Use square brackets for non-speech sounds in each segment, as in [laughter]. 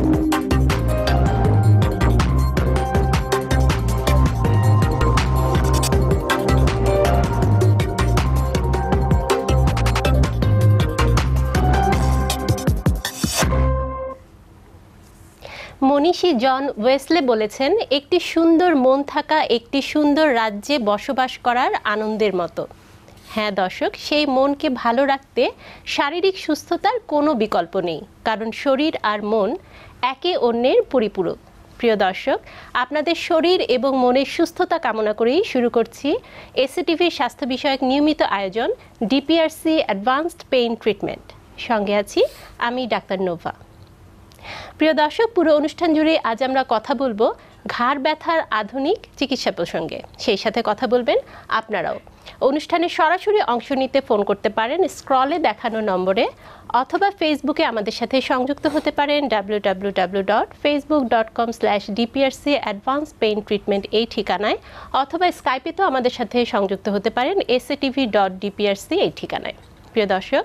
মনীষী জন ওয়েসলে বলেছেন একটি সুন্দর মন থাকা একটি সুন্দর রাজ্যে বসবাস করার আনন্দের মতো হ্যাঁ দর্শক সেই মনকে ভালো রাখতে শারীরিক সুস্থতার কোনো বিকল্প নেই কারণ শরীর আর মন একে অন্যের পরিপূরক প্রিয় দর্শক আপনাদের শরীর এবং মনের সুস্থতা কামনা করেই শুরু করছি এসিটিভির স্বাস্থ্য বিষয়ক নিয়মিত আয়োজন ডিপিআরসি অ্যাডভান্সড পেইন ট্রিটমেন্ট সঙ্গে আছি আমি ডাক্তার নোভা প্রিয় দর্শক পুরো অনুষ্ঠান জুড়ে আজ আমরা কথা বলবো ঘাড় ব্যথার আধুনিক চিকিৎসা প্রসঙ্গে সেই সাথে কথা বলবেন আপনারাও অনুষ্ঠানে সরাসরি অংশ নিতে ফোন করতে পারেন স্ক্রলে দেখানো নম্বরে অথবা ফেসবুকে আমাদের সাথে সংযুক্ত হতে পারেন W W W dot Facebook dot com slash DPRC advance pain treatment এই ঠিকানায় অথবা স্কাইপেতেও আমাদের সাথে সংযুক্ত হতে পারেন এসএটিভি ডট ডিপিআরসি এই ঠিকানায় প্রিয় দর্শক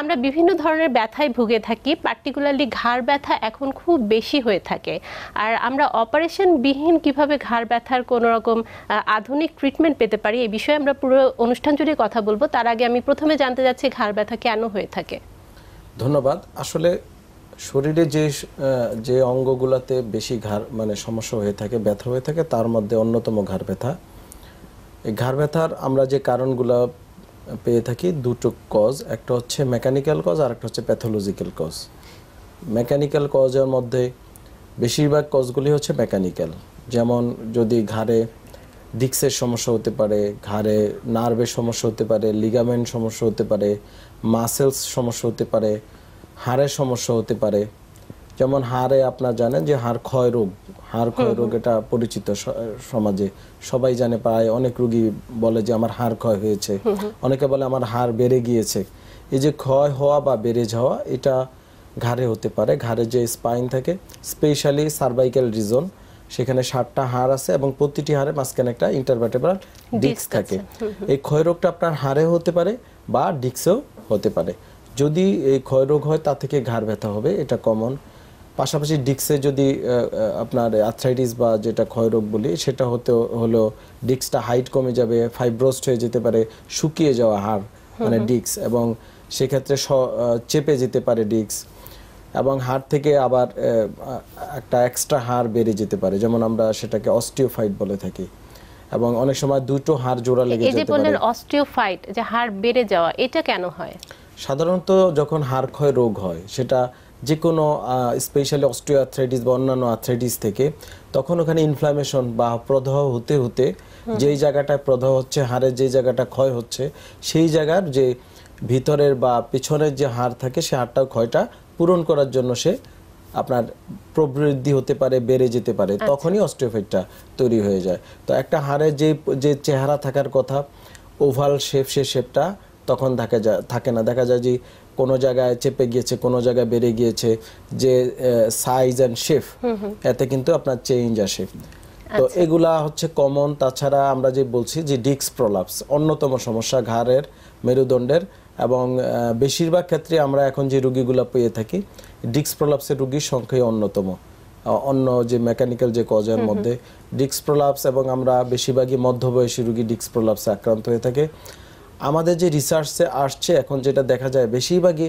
আমরা বিভিন্ন ধরনের ব্যথায় ভুগে থাকি পার্টিকুলারলি ঘাড় ব্যথা এখন খুব বেশি হয়ে থাকে আর আমরা অপারেশনবিহীন কিভাবে ঘাড় ব্যথার কোনো রকম আধুনিক ট্রিটমেন্ট পেতে পারি এই বিষয়ে আমরা পুরো অনুষ্ঠান জুড়ে কথা বলবো তার আগে আমি প্রথমে জানতে যাচ্ছি ঘাড় ব্যথা কেন হয়ে থাকে ধন্যবাদ আসলে শরীরে যে যে অঙ্গগুলোতে বেশি ঘাড় মানে সমস্যা হয়ে থাকে ব্যথা হয়ে থাকে তার মধ্যে অন্যতম ঘাড় ব্যথা এই ঘাড় ব্যথার আমরা যে কারণগুলো পেয়ে থাকি দুটো কজ একটা হচ্ছে মেকানিক্যাল কজ আর একটা হচ্ছে প্যাথোলজিক্যাল কজ মেকানিক্যাল কজের মধ্যে বেশিরভাগ কজগুলি হচ্ছে মেকানিক্যাল যেমন যদি ঘাড়ে ডিক্সের সমস্যা হতে পারে ঘাড়ে নার্ভের সমস্যা হতে পারে লিগামেন্ট সমস্যা হতে পারে মাসেলস সমস্যা হতে পারে হাড়ের সমস্যা হতে পারে যেমন হাড়ে আপনার জানেন যে হাড় ক্ষয় রোগ হাড় ক্ষয় রোগ এটা পরিচিত সমাজে সবাই জানে প্রায় অনেক রুগী বলে যে আমার হাড় ক্ষয় হয়েছে অনেকে বলে আমার হাড় বেড়ে গিয়েছে এই যে ক্ষয় হওয়া বা বেড়ে যাওয়া এটা ঘাড়ে হতে পারে ঘাড়ে যে স্পাইন থাকে স্পেশালি সার্ভাইকাল রিজন সেখানে ষাটটা হাড় আছে এবং প্রতিটি হাড়ে মাঝখানে একটা ইন্টারভার্টেব্রাল ডিস্ক থাকে এই ক্ষয় রোগটা আপনার হাড়ে হতে পারে বা ডিস্কেও হতে পারে যদি এই ক্ষয় রোগ হয় তা থেকে ঘাড় ব্যথা হবে এটা কমন পাশাপাশি ডিক্সে যদি আপনার আর্থ্রাইটিস বা যেটা ক্ষয়রোগ বলি সেটা হতে হলো ডিক্সটা হাইট কমে যাবে ফাইব্রোস্ট হয়ে যেতে পারে শুকিয়ে যাওয়া হাড় মানে ডিক্স এবং সেক্ষেত্রে চেপে যেতে পারে ডিক্স এবং হাড় থেকে আবার একটা এক্সট্রা হাড় বেড়ে যেতে পারে যেমন আমরা সেটাকে অস্টিওফাইট বলে থাকি এবং অনেক সময় দুটো হাড় জোড়া লেগে যেতে পারে অস্টিওফাইট যে হাড় বেড়ে যাওয়া এটা কেন হয় সাধারণত যখন হাড় ক্ষয় রোগ হয় সেটা যে কোনো স্পেশালি অস্ট্রিও আর্থ্রাইটিস বা অন্যান্য আর্থ্রাইটিস থেকে তখন ওখানে ইনফ্লামেশন বা প্রদাহ হতে হতে যেই জায়গাটায় প্রদাহ হচ্ছে হাড়ের যে জায়গাটা ক্ষয় হচ্ছে সেই জায়গার যে ভিতরের বা পেছনের যে হাড় থাকে সে হাড়টা ক্ষয়টা পূরণ করার জন্য সে আপনার প্রবৃদ্ধি হতে পারে বেড়ে যেতে পারে আচ্ছা। তখনই অস্ট্রিওফাইটটা তৈরি হয়ে যায় তো একটা হাড়ের যে যে চেহারা থাকার কথা ওভাল শেপ সে শেপটা তখন দেখা যায় থাকে না দেখা যায় যে কোনো জায়গায় চেপে গিয়েছে কোনো জায়গায় বেড়ে গিয়েছে যে সাইজ অ্যান্ড শেফ এতে কিন্তু আপনার চেঞ্জ আসে তো আচ্ছা। এগুলা হচ্ছে কমন তাছাড়া আমরা যে বলছি যে ডিক্স প্রলাপস অন্যতম সমস্যা ঘাড়ের মেরুদণ্ডের এবং বেশিরভাগ ক্ষেত্রে আমরা এখন যে রুগীগুলো পেয়ে থাকি ডিক্স প্রলাপসের রুগীর সংখ্যাই অন্যতম অন্য যে মেকানিক্যাল যে কজের মধ্যে ডিক্স প্রলাপস এবং আমরা বেশিরভাগই মধ্যবয়সী রুগী ডিক্স প্রলাপসে আক্রান্ত হয়ে থাকে আমাদের যে রিসার্চে আসছে এখন যেটা দেখা যায় বেশিরভাগই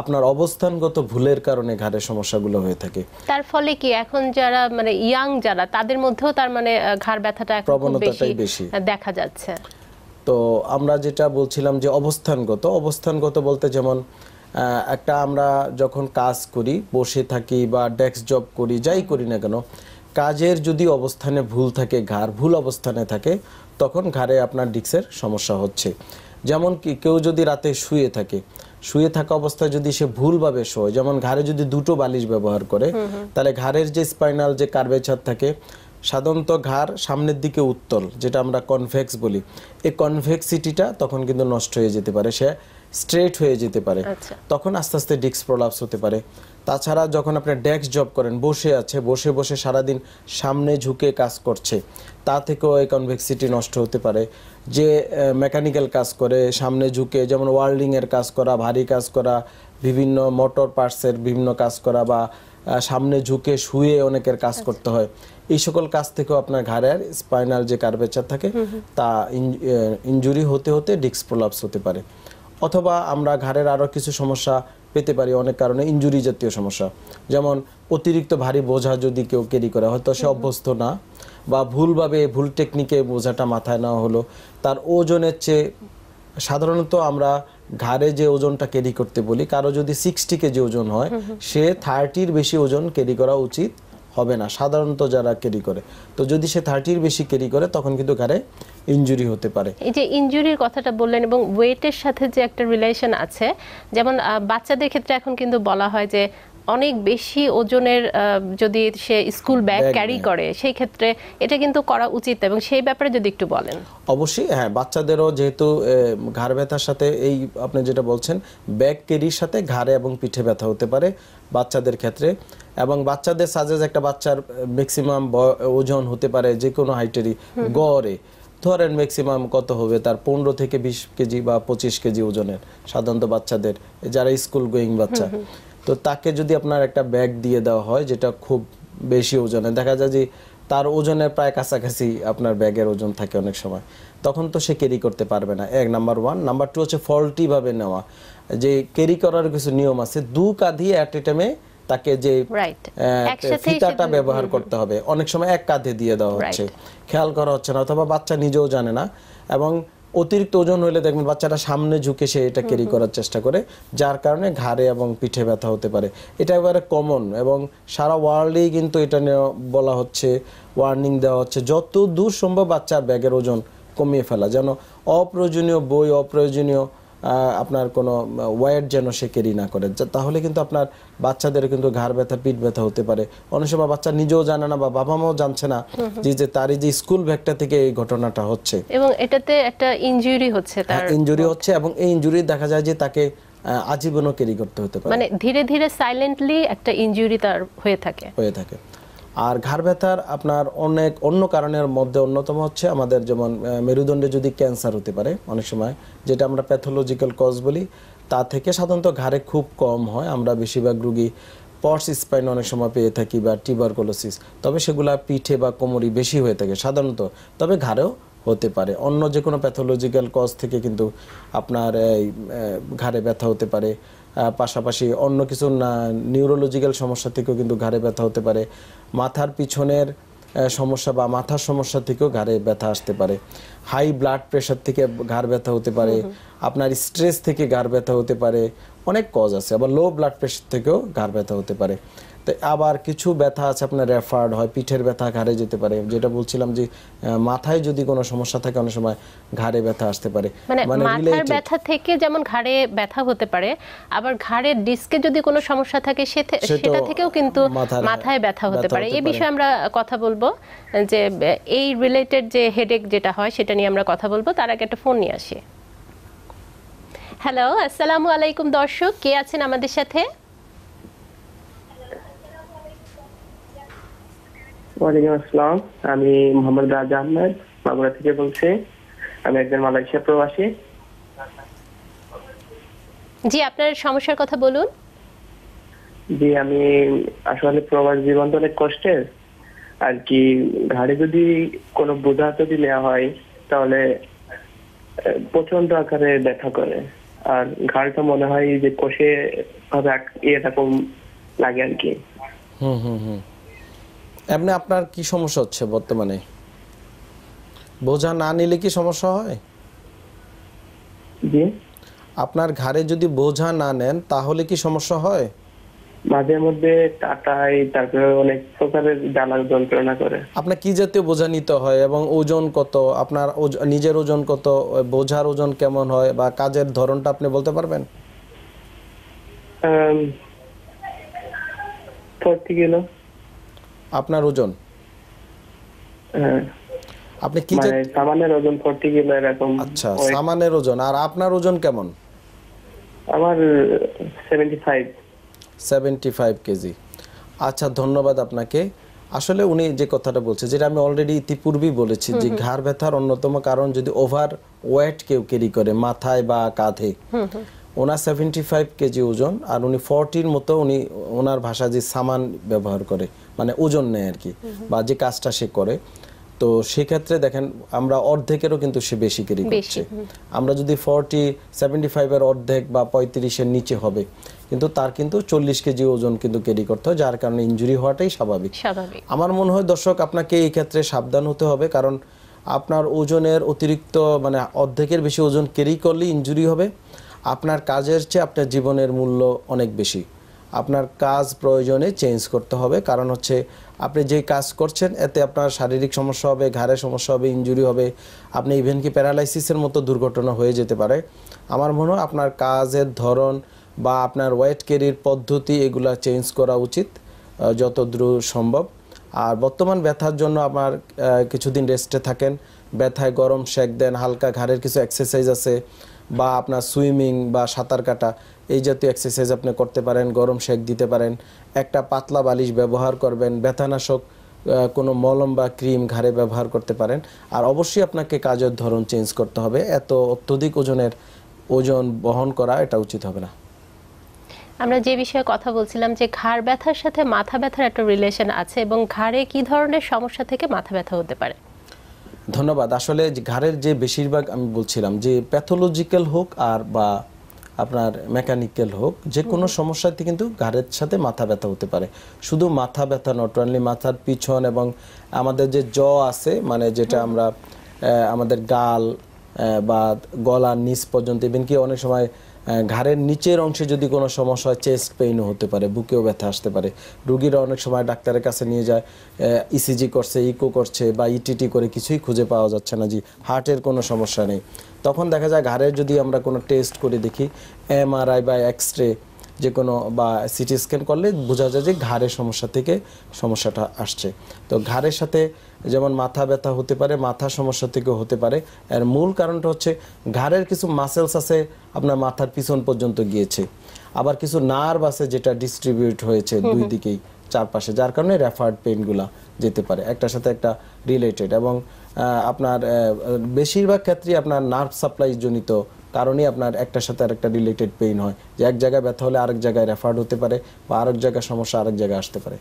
আপনার অবস্থানগত ভুলের কারণে ঘাড়ের সমস্যাগুলো হয়ে থাকে তার ফলে কি এখন যারা মানে ইয়াং যারা তাদের মধ্যেও তার মানে ঘাড় ব্যথাটা এখন প্রবণতাটাই বেশি দেখা যাচ্ছে তো আমরা যেটা বলছিলাম যে অবস্থানগত অবস্থানগত বলতে যেমন একটা আমরা যখন কাজ করি বসে থাকি বা ডেস্ক জব করি যাই করি না কেন কাজের যদি অবস্থানে ভুল থাকে ঘাড় ভুল অবস্থানে থাকে তখন ঘাড়ে আপনার ডিস্কের সমস্যা হচ্ছে যেমন কি কেউ যদি রাতে শুয়ে থাকে শুয়ে থাকা অবস্থায় যদি সে ভুলভাবে শোয় যেমন ঘাড়ে যদি দুটো বালিশ ব্যবহার করে তাহলে ঘাড়ের যে স্পাইনাল যে কার্বেচার থাকে সাধারণত ঘাড় সামনের দিকে উত্তল যেটা আমরা কনভেক্স বলি এই কনভেক্সিটিটা তখন কিন্তু নষ্ট হয়ে যেতে পারে সে স্ট্রেট হয়ে যেতে পারে আচ্ছা। তখন আস্তে আস্তে ডিক্স প্রলাপস হতে পারে তাছাড়া যখন আপনি ডেস্ক জব করেন বসে আছে বসে বসে সারাদিন সামনে ঝুঁকে কাজ করছে তা থেকেও এই কনভেক্সিটি নষ্ট হতে পারে যে মেকানিক্যাল কাজ করে সামনে ঝুঁকে যেমন ওয়ার্ল্ডিংয়ের কাজ করা ভারী কাজ করা বিভিন্ন মোটর পার্টসের বিভিন্ন কাজ করা বা সামনে ঝুঁকে শুয়ে অনেকের কাজ আচ্ছা। করতে হয় এই সকল কাজ থেকেও আপনার ঘাড়ের স্পাইনাল যে কার্ভেচার থাকে তা ইনজুরি হতে হতে ডিস্ক প্রলাপস হতে পারে অথবা আমরা ঘাড়ের আরও কিছু সমস্যা পেতে পারি অনেক কারণে ইঞ্জুরি জাতীয় সমস্যা যেমন অতিরিক্ত ভারী বোঝা যদি কেউ ক্যারি করে হয়তো সে অভ্যস্ত না বা ভুলভাবে ভুল টেকনিকে বোঝাটা মাথায় নেওয়া হলো তার ওজনের চেয়ে সাধারণত আমরা ঘাড়ে যে ওজনটা ক্যারি করতে বলি কারো যদি সিক্সটি কেজি ওজন হয় সে থার্টির বেশি ওজন ক্যারি করা উচিত হবে না সাধারণত যারা ক্যারি করে তো যদি সে থার্টির বেশি ক্যারি করে তখন কিন্তু ঘরে ইঞ্জুরি হতে পারে এই যে ইঞ্জুরির কথাটা বললেন এবং ওয়েটের সাথে যে একটা রিলেশন আছে যেমন বাচ্চাদের ক্ষেত্রে এখন কিন্তু বলা হয় যে অনেক বেশি ওজনের যদি সে স্কুল ব্যাগ ক্যারি করে সেই ক্ষেত্রে এটা কিন্তু করা উচিত এবং সেই ব্যাপারে যদি একটু বলেন অবশ্যই হ্যাঁ বাচ্চাদেরও যেহেতু ঘাড় ব্যথার সাথে এই আপনি যেটা বলছেন ব্যাগ ক্যারির সাথে ঘাড়ে এবং পিঠে ব্যথা হতে পারে বাচ্চাদের ক্ষেত্রে এবং বাচ্চাদের সাজেজ একটা বাচ্চার ম্যাক্সিমাম ওজন হতে পারে যে কোনো হাইটেরই গড়ে ধরেন ম্যাক্সিমাম কত হবে তার পনেরো থেকে বিশ কেজি বা পঁচিশ কেজি ওজনের সাধারণত বাচ্চাদের যারা স্কুল গোয়িং বাচ্চা তো তাকে যদি আপনার একটা ব্যাগ দিয়ে দেওয়া হয় যেটা খুব বেশি ওজনে দেখা যায় যে তার ওজনের প্রায় কাছাকাছি আপনার ব্যাগের ওজন থাকে অনেক সময় তখন তো সে ক্যারি করতে পারবে না এক নাম্বার ওয়ান নাম্বার টু হচ্ছে ফল্টিভাবে নেওয়া যে ক্যারি করার কিছু নিয়ম আছে দু কাঁধি অ্যাট এ টাইমে তাকে যে ফিতাটা ব্যবহার করতে হবে অনেক সময় এক কাঁধে দিয়ে দেওয়া হচ্ছে খেয়াল করা হচ্ছে না অথবা বাচ্চা নিজেও জানে না এবং অতিরিক্ত ওজন হলে দেখবেন বাচ্চাটা সামনে ঝুঁকে সে এটা ক্যারি করার চেষ্টা করে যার কারণে ঘাড়ে এবং পিঠে ব্যথা হতে পারে এটা একবারে কমন এবং সারা ওয়ার্ল্ডেই কিন্তু এটা নিয়ে বলা হচ্ছে ওয়ার্নিং দেওয়া হচ্ছে যত দূর সম্ভব বাচ্চার ব্যাগের ওজন কমিয়ে ফেলা যেন অপ্রয়োজনীয় বই অপ্রয়োজনীয় আপনার কোনো ওয়্যার যেন সে ক্যারি না করে তাহলে কিন্তু আপনার বাচ্চাদের কিন্তু ঘাড় ব্যথা পিঠ ব্যথা হতে পারে অনেক সময় বাচ্চা নিজেও জানে না বা বাবা মাও জানছে না যে যে তারই যে স্কুল ব্যাগটা থেকে এই ঘটনাটা হচ্ছে এবং এটাতে একটা ইনজুরি হচ্ছে তার ইনজুরি হ্যাঁ, হচ্ছে এবং এই ইনজুরি দেখা যায় যে তাকে আজীবনও ক্যারি করতে হতে পারে মানে ধীরে ধীরে সাইলেন্টলি একটা ইনজুরি তার হয়ে থাকে হয়ে থাকে আর ঘাড় ব্যথার আপনার অনেক অন্য কারণের মধ্যে অন্যতম হচ্ছে আমাদের যেমন মেরুদণ্ডে যদি ক্যান্সার হতে পারে অনেক সময় যেটা আমরা প্যাথোলজিক্যাল কজ বলি তা থেকে সাধারণত ঘাড়ে খুব কম হয় আমরা বেশিরভাগ রুগী পর্স স্পাইন অনেক সময় পেয়ে থাকি বা টিবারকোলোসিস তবে সেগুলা পিঠে বা কোমরি বেশি হয়ে থাকে সাধারণত তবে ঘাড়েও হতে পারে অন্য যে কোনো প্যাথোলজিক্যাল কজ থেকে কিন্তু আপনার এই ঘাড়ে ব্যথা হতে পারে পাশাপাশি অন্য কিছু না নিউরোলজিক্যাল সমস্যা থেকেও কিন্তু ঘাড়ে ব্যথা হতে পারে মাথার পিছনের সমস্যা বা মাথার সমস্যা থেকেও ঘাড়ে ব্যথা আসতে পারে হাই ব্লাড প্রেশার থেকে ঘাড় ব্যথা হতে পারে আপনার স্ট্রেস থেকে ঘাড় ব্যথা হতে পারে অনেক কজ আছে আবার লো ব্লাড প্রেশার থেকেও ঘাড় ব্যথা হতে পারে আবার কিছু ব্যথা আছে আপনার রেফার্ড হয় পিঠের ব্যথা ঘাড়ে যেতে পারে যেটা বলছিলাম যে মাথায় যদি কোনো সমস্যা থাকে অনেক সময় ঘাড়ে ব্যথা আসতে পারে মানে, মানে মাথার ব্যথা থেকে যেমন ঘাড়ে ব্যথা হতে পারে আবার ঘাড়ের ডিস্কে যদি কোনো সমস্যা থাকে সেটা থেকেও কিন্তু মাথায় ব্যথা হতে পারে এই বিষয়ে আমরা কথা বলবো যে এই রিলেটেড যে হেডেক যেটা হয় সেটা নিয়ে আমরা কথা বলবো তার আগে একটা ফোন নিয়ে আসি হ্যালো আসসালামু আলাইকুম দর্শক কে আছেন আমাদের সাথে ওয়ালাইকুম আসসালাম আমি মোহাম্মদ রাজ আহমেদ মাগুরা থেকে বলছি আমি একজন মালয়েশিয়া প্রবাসী জি আপনার সমস্যার কথা বলুন জি আমি আসলে প্রবাস জীবন তো অনেক কষ্টের আর কি ঘাড়ে যদি কোনো বোঝা যদি নেওয়া হয় তাহলে প্রচন্ড আকারে ব্যথা করে আর ঘাড়টা মনে হয় যে কষে ভাবে এরকম লাগে আর কি হুম হুম হুম এমনি আপনার কি সমস্যা হচ্ছে বর্তমানে বোঝা না নিলে কি সমস্যা হয় আপনার ঘরে যদি বোঝা না নেন তাহলে কি সমস্যা হয় মাঝে মধ্যে টাটাই তারপরে অনেক প্রকারের জ্বালার যন্ত্রণা করে আপনার কি জাতীয় বোঝা নিতে হয় এবং ওজন কত আপনার নিজের ওজন কত বোঝার ওজন কেমন হয় বা কাজের ধরনটা আপনি বলতে পারবেন ফর্টি কিলো আপনার ওজন হ্যাঁ। আপনি কি মানে সামানের ওজন 40 কিলো এরকম আচ্ছা সামানের ওজন আর আপনার ওজন কেমন আমার 75 75 কেজি আচ্ছা ধন্যবাদ আপনাকে আসলে উনি যে কথাটা বলছে যেটা আমি অলরেডি ইতিপূর্বেই বলেছি যে ঘাড় ব্যথার অন্যতম কারণ যদি ওভার ওয়েট কেউ ক্যারি করে মাথায় বা কাঁধে ওনার সেভেন্টি ফাইভ কেজি ওজন আর উনি ফর্টির মতো উনি ওনার ভাষা যে সামান ব্যবহার করে মানে ওজন নেয় আর কি বা যে কাজটা সে করে তো সেক্ষেত্রে দেখেন আমরা অর্ধেকেরও কিন্তু সে বেশি ক্যারি করছে আমরা যদি ফর্টি সেভেন্টি ফাইভের অর্ধেক বা পঁয়ত্রিশের নিচে হবে কিন্তু তার কিন্তু চল্লিশ কেজি ওজন কিন্তু ক্যারি করতে হয় যার কারণে ইঞ্জুরি হওয়াটাই স্বাভাবিক আমার মনে হয় দর্শক আপনাকে এই ক্ষেত্রে সাবধান হতে হবে কারণ আপনার ওজনের অতিরিক্ত মানে অর্ধেকের বেশি ওজন ক্যারি করলে ইঞ্জুরি হবে আপনার কাজের চেয়ে আপনার জীবনের মূল্য অনেক বেশি আপনার কাজ প্রয়োজনে চেঞ্জ করতে হবে কারণ হচ্ছে আপনি যেই কাজ করছেন এতে আপনার শারীরিক সমস্যা হবে ঘাড়ে সমস্যা হবে ইঞ্জুরি হবে আপনি ইভেন কি প্যারালাইসিসের মতো দুর্ঘটনা হয়ে যেতে পারে আমার মনে হয় আপনার কাজের ধরন বা আপনার ওয়েট কেরির পদ্ধতি এগুলা চেঞ্জ করা উচিত যত দ্রুত সম্ভব আর বর্তমান ব্যথার জন্য আমার কিছুদিন রেস্টে থাকেন ব্যথায় গরম শেক দেন হালকা ঘাড়ের কিছু এক্সারসাইজ আছে বা আপনার সুইমিং বা সাঁতার কাটা এই জাতীয় এক্সারসাইজ আপনি করতে পারেন গরম শেক দিতে পারেন একটা পাতলা বালিশ ব্যবহার করবেন ব্যথানাশক কোনো মলম বা ক্রিম ঘাড়ে ব্যবহার করতে পারেন আর অবশ্যই আপনাকে কাজের ধরন চেঞ্জ করতে হবে এত অত্যধিক ওজনের ওজন বহন করা এটা উচিত হবে না আমরা যে বিষয়ে কথা বলছিলাম যে ঘাড় ব্যথার সাথে মাথা ব্যথার একটা রিলেশন আছে এবং ঘাড়ে কি ধরনের সমস্যা থেকে মাথা ব্যথা হতে পারে ধন্যবাদ আসলে ঘাড়ের যে বেশিরভাগ আমি বলছিলাম যে প্যাথোলজিক্যাল হোক আর বা আপনার মেকানিক্যাল হোক যে কোনো সমস্যাতে কিন্তু ঘাড়ের সাথে মাথা ব্যথা হতে পারে শুধু মাথা ব্যথা নট অনলি মাথার পিছন এবং আমাদের যে জ আছে মানে যেটা আমরা আমাদের গাল বা গলার নিচ পর্যন্ত ইভেন কি অনেক সময় ঘাড়ের নিচের অংশে যদি কোনো সমস্যা হয় চেস্ট পেইনও হতে পারে বুকেও ব্যথা আসতে পারে রুগীরা অনেক সময় ডাক্তারের কাছে নিয়ে যায় ইসিজি e করছে ইকো করছে বা ইটিটি e করে কিছুই খুঁজে পাওয়া যাচ্ছে না জি হার্টের কোনো সমস্যা নেই তখন দেখা যায় ঘাড়ের যদি আমরা কোনো টেস্ট করে দেখি এমআরআই বা এক্স রে যে কোনো বা সিটি স্ক্যান করলে বোঝা যায় যে ঘাড়ের সমস্যা থেকে সমস্যাটা আসছে তো ঘাড়ের সাথে যেমন মাথা ব্যথা হতে পারে মাথা সমস্যা থেকে হতে পারে এর মূল কারণটা হচ্ছে ঘাড়ের কিছু মাসেলস আছে আপনার মাথার পিছন পর্যন্ত গিয়েছে আবার কিছু নার্ভ আছে যেটা ডিস্ট্রিবিউট হয়েছে দুই দিকেই চারপাশে যার কারণে রেফার্ড পেইনগুলা যেতে পারে একটার সাথে একটা রিলেটেড এবং আপনার বেশিরভাগ ক্ষেত্রে আপনার নার্ভ সাপ্লাই জনিত কারণে আপনার একটার সাথে আরেকটা রিলেটেড পেইন হয় যে এক জায়গায় ব্যথা হলে আরেক জায়গায় রেফার্ড হতে পারে বা আরেক জায়গায় সমস্যা আরেক জায়গায় আসতে পারে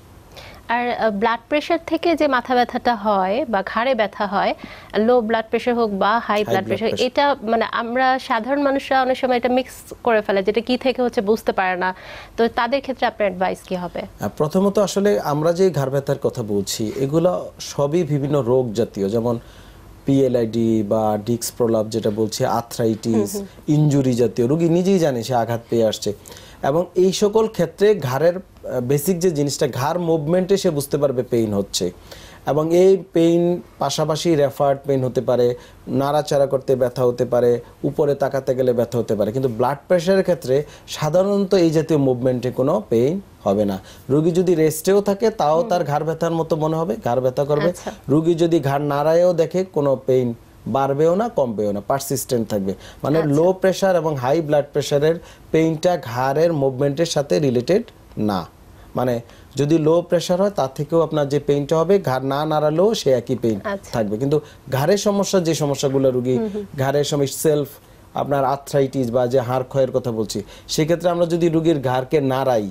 আর ব্লাড প্রেশার থেকে যে মাথা ব্যথাটা হয় বা ঘাড়ে ব্যথা হয় লো ব্লাড প্রেশার হোক বা হাই ব্লাড প্রেশার এটা মানে আমরা সাধারণ মানুষরা অনেক সময় এটা মিক্স করে ফেলে যেটা কি থেকে হচ্ছে বুঝতে পারে না তো তাদের ক্ষেত্রে আপনার অ্যাডভাইস কি হবে প্রথমত আসলে আমরা যে ঘাড় ব্যথার কথা বলছি এগুলো সবই বিভিন্ন রোগ জাতীয় যেমন পিএলআইডি বা ডিক্স প্রলাপ যেটা বলছে আর্থ্রাইটিস ইঞ্জুরি জাতীয় রোগী নিজেই জানে সে আঘাত পেয়ে আসছে এবং এই সকল ক্ষেত্রে ঘাড়ের বেসিক যে জিনিসটা ঘাড় মুভমেন্টে সে বুঝতে পারবে পেইন হচ্ছে এবং এই পেইন পাশাপাশি রেফার্ড পেইন হতে পারে নাড়াচাড়া করতে ব্যথা হতে পারে উপরে তাকাতে গেলে ব্যথা হতে পারে কিন্তু ব্লাড প্রেশারের ক্ষেত্রে সাধারণত এই জাতীয় মুভমেন্টে কোনো পেইন হবে না রুগী যদি রেস্টেও থাকে তাও তার ঘাড় ব্যথার মতো মনে হবে ঘাড় ব্যথা করবে আচ্ছা। রুগী যদি ঘাড় নাড়ায়ও দেখে কোনো পেইন বাড়বেও না কমবেও না পারসিস্টেন্ট থাকবে মানে লো আচ্ছা। প্রেশার এবং হাই ব্লাড প্রেশারের পেইনটা ঘাড়ের মুভমেন্টের সাথে রিলেটেড না মানে যদি লো প্রেশার হয় তার থেকেও আপনার যে পেইনটা হবে ঘাড় না নাড়ালেও সে একই পেইন আচ্ছা। থাকবে কিন্তু ঘাড়ের সমস্যা যে সমস্যাগুলো রুগী ঘাড়ের সময় সেলফ আপনার আর্থ্রাইটিস বা যে হাড় ক্ষয়ের কথা বলছি সেক্ষেত্রে আমরা যদি রুগীর ঘাড়কে নাড়াই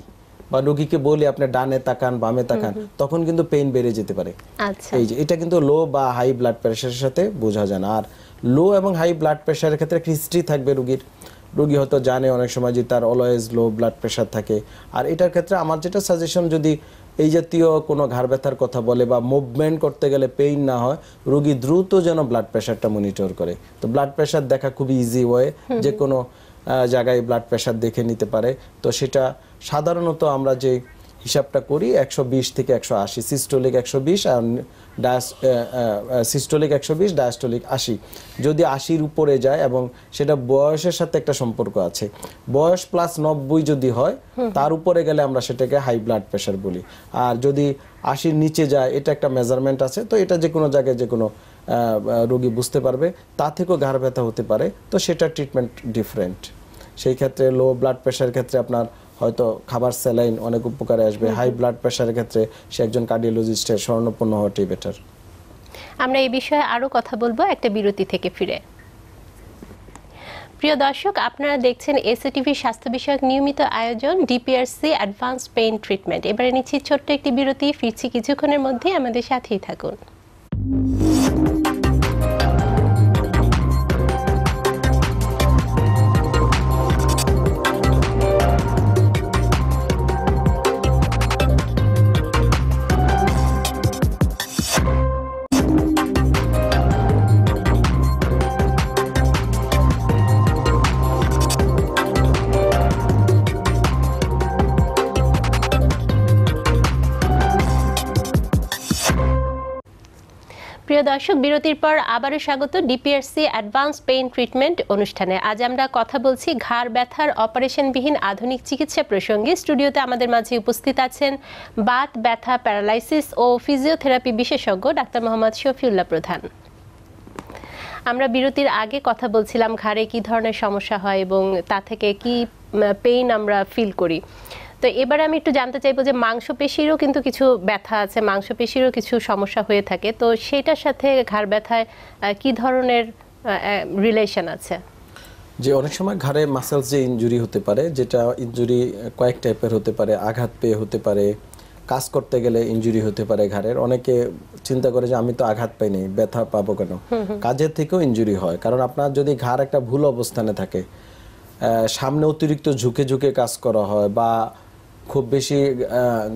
বা রুগীকে বলি আপনি ডানে তাকান বামে তাকান তখন কিন্তু পেইন বেড়ে যেতে পারে আচ্ছা। এই যে এটা কিন্তু লো বা হাই ব্লাড প্রেশারের সাথে বোঝা যায় না আর লো এবং হাই ব্লাড প্রেশারের ক্ষেত্রে হিস্ট্রি থাকবে রুগীর রোগী হয়তো জানে অনেক সময় যে তার অলওয়েজ লো ব্লাড প্রেশার থাকে আর এটার ক্ষেত্রে আমার যেটা সাজেশন যদি এই জাতীয় কোনো ঘাড় ব্যথার কথা বলে বা মুভমেন্ট করতে গেলে পেইন না হয় রোগী দ্রুত যেন ব্লাড প্রেশারটা মনিটর করে তো ব্লাড প্রেশার দেখা খুবই ইজি ওয়ে যে কোনো জায়গায় ব্লাড প্রেশার দেখে নিতে পারে তো সেটা সাধারণত আমরা যে হিসাবটা করি একশো থেকে একশো আশি সিস্টোলিক একশো বিশ আর ডায়াস সিস্টোলিক একশো বিশ ডায়াস্টোলিক আশি যদি আশির উপরে যায় এবং সেটা বয়সের সাথে একটা সম্পর্ক আছে বয়স প্লাস নব্বই যদি হয় তার উপরে গেলে আমরা সেটাকে হাই ব্লাড প্রেশার বলি আর যদি আশির নিচে যায় এটা একটা মেজারমেন্ট আছে তো এটা যে কোনো জায়গায় যে কোনো রোগী বুঝতে পারবে তা থেকেও ঘাড় ব্যথা হতে পারে তো সেটা ট্রিটমেন্ট ডিফারেন্ট সেই ক্ষেত্রে লো ব্লাড প্রেশার ক্ষেত্রে আপনার হয়তো খাবার স্যালাইন অনেক উপকারে আসবে হাই ব্লাড প্রেশারের ক্ষেত্রে সে একজন কার্ডিওলজিস্টের স্বর্ণপূর্ণ হওয়াটাই বেটার আমরা এই বিষয়ে আরও কথা বলবো একটা বিরতি থেকে ফিরে প্রিয় দর্শক আপনারা দেখছেন এসএটিভি স্বাস্থ্য বিষয়ক নিয়মিত আয়োজন ডিপিআরসি অ্যাডভান্স পেইন ট্রিটমেন্ট এবারে নিচ্ছি ছোট্ট একটি বিরতি ফিরছি কিছুক্ষণের মধ্যে আমাদের সাথেই থাকুন দর্শক বিরতির পর আবারও স্বাগত ডিপিআরসি অ্যাডভান্স পেইন ট্রিটমেন্ট অনুষ্ঠানে আজ আমরা কথা বলছি ঘাড় ব্যথার অপারেশনবিহীন আধুনিক চিকিৎসা প্রসঙ্গে স্টুডিওতে আমাদের মাঝে উপস্থিত আছেন বাত ব্যথা প্যারালাইসিস ও ফিজিওথেরাপি বিশেষজ্ঞ ডাক্তার মোহাম্মদ শফিউল্লাহ প্রধান আমরা বিরতির আগে কথা বলছিলাম ঘাড়ে কি ধরনের সমস্যা হয় এবং তা থেকে কি পেইন আমরা ফিল করি তো এবারে আমি একটু জানতে চাইবো যে মাংসপেশিরও কিন্তু কিছু ব্যথা আছে মাংসপেশিরও কিছু সমস্যা হয়ে থাকে তো সেটার সাথে ঘাড় ব্যথায় কি ধরনের রিলেশন আছে যে অনেক সময় ঘাড়ে মাসেলস যে ইঞ্জুরি হতে পারে যেটা ইঞ্জুরি কয়েক টাইপের হতে পারে আঘাত পেয়ে হতে পারে কাজ করতে গেলে ইঞ্জুরি হতে পারে ঘাড়ের অনেকে চিন্তা করে যে আমি তো আঘাত পাইনি ব্যথা পাবো কেন কাজের থেকেও ইঞ্জুরি হয় কারণ আপনার যদি ঘাড় একটা ভুল অবস্থানে থাকে সামনে অতিরিক্ত ঝুঁকে ঝুঁকে কাজ করা হয় বা খুব বেশি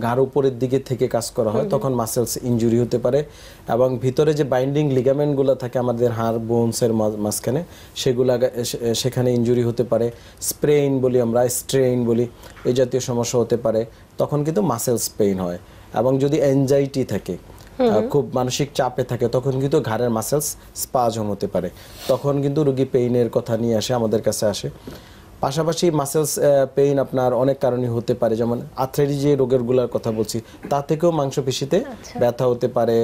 গাঢ় উপরের দিকে থেকে কাজ করা হয় তখন মাসেলস ইঞ্জুরি হতে পারে এবং ভিতরে যে বাইন্ডিং লিগামেন্টগুলো থাকে আমাদের হাড় বোনসের মাঝখানে সেগুলা সেখানে ইঞ্জুরি হতে পারে স্প্রেইন বলি আমরা স্ট্রেইন বলি এই জাতীয় সমস্যা হতে পারে তখন কিন্তু মাসেলস পেইন হয় এবং যদি অ্যাংজাইটি থাকে খুব মানসিক চাপে থাকে তখন কিন্তু ঘাড়ের মাসেলস স্পাজম হতে পারে তখন কিন্তু রুগী পেইনের কথা নিয়ে আসে আমাদের কাছে আসে পাশাপাশি মাসেলস পেইন আপনার অনেক কারণে হতে পারে যেমন আথ্রেরি যে গুলার কথা বলছি তা থেকেও মাংসপেশিতে আচ্ছা। ব্যথা হতে পারে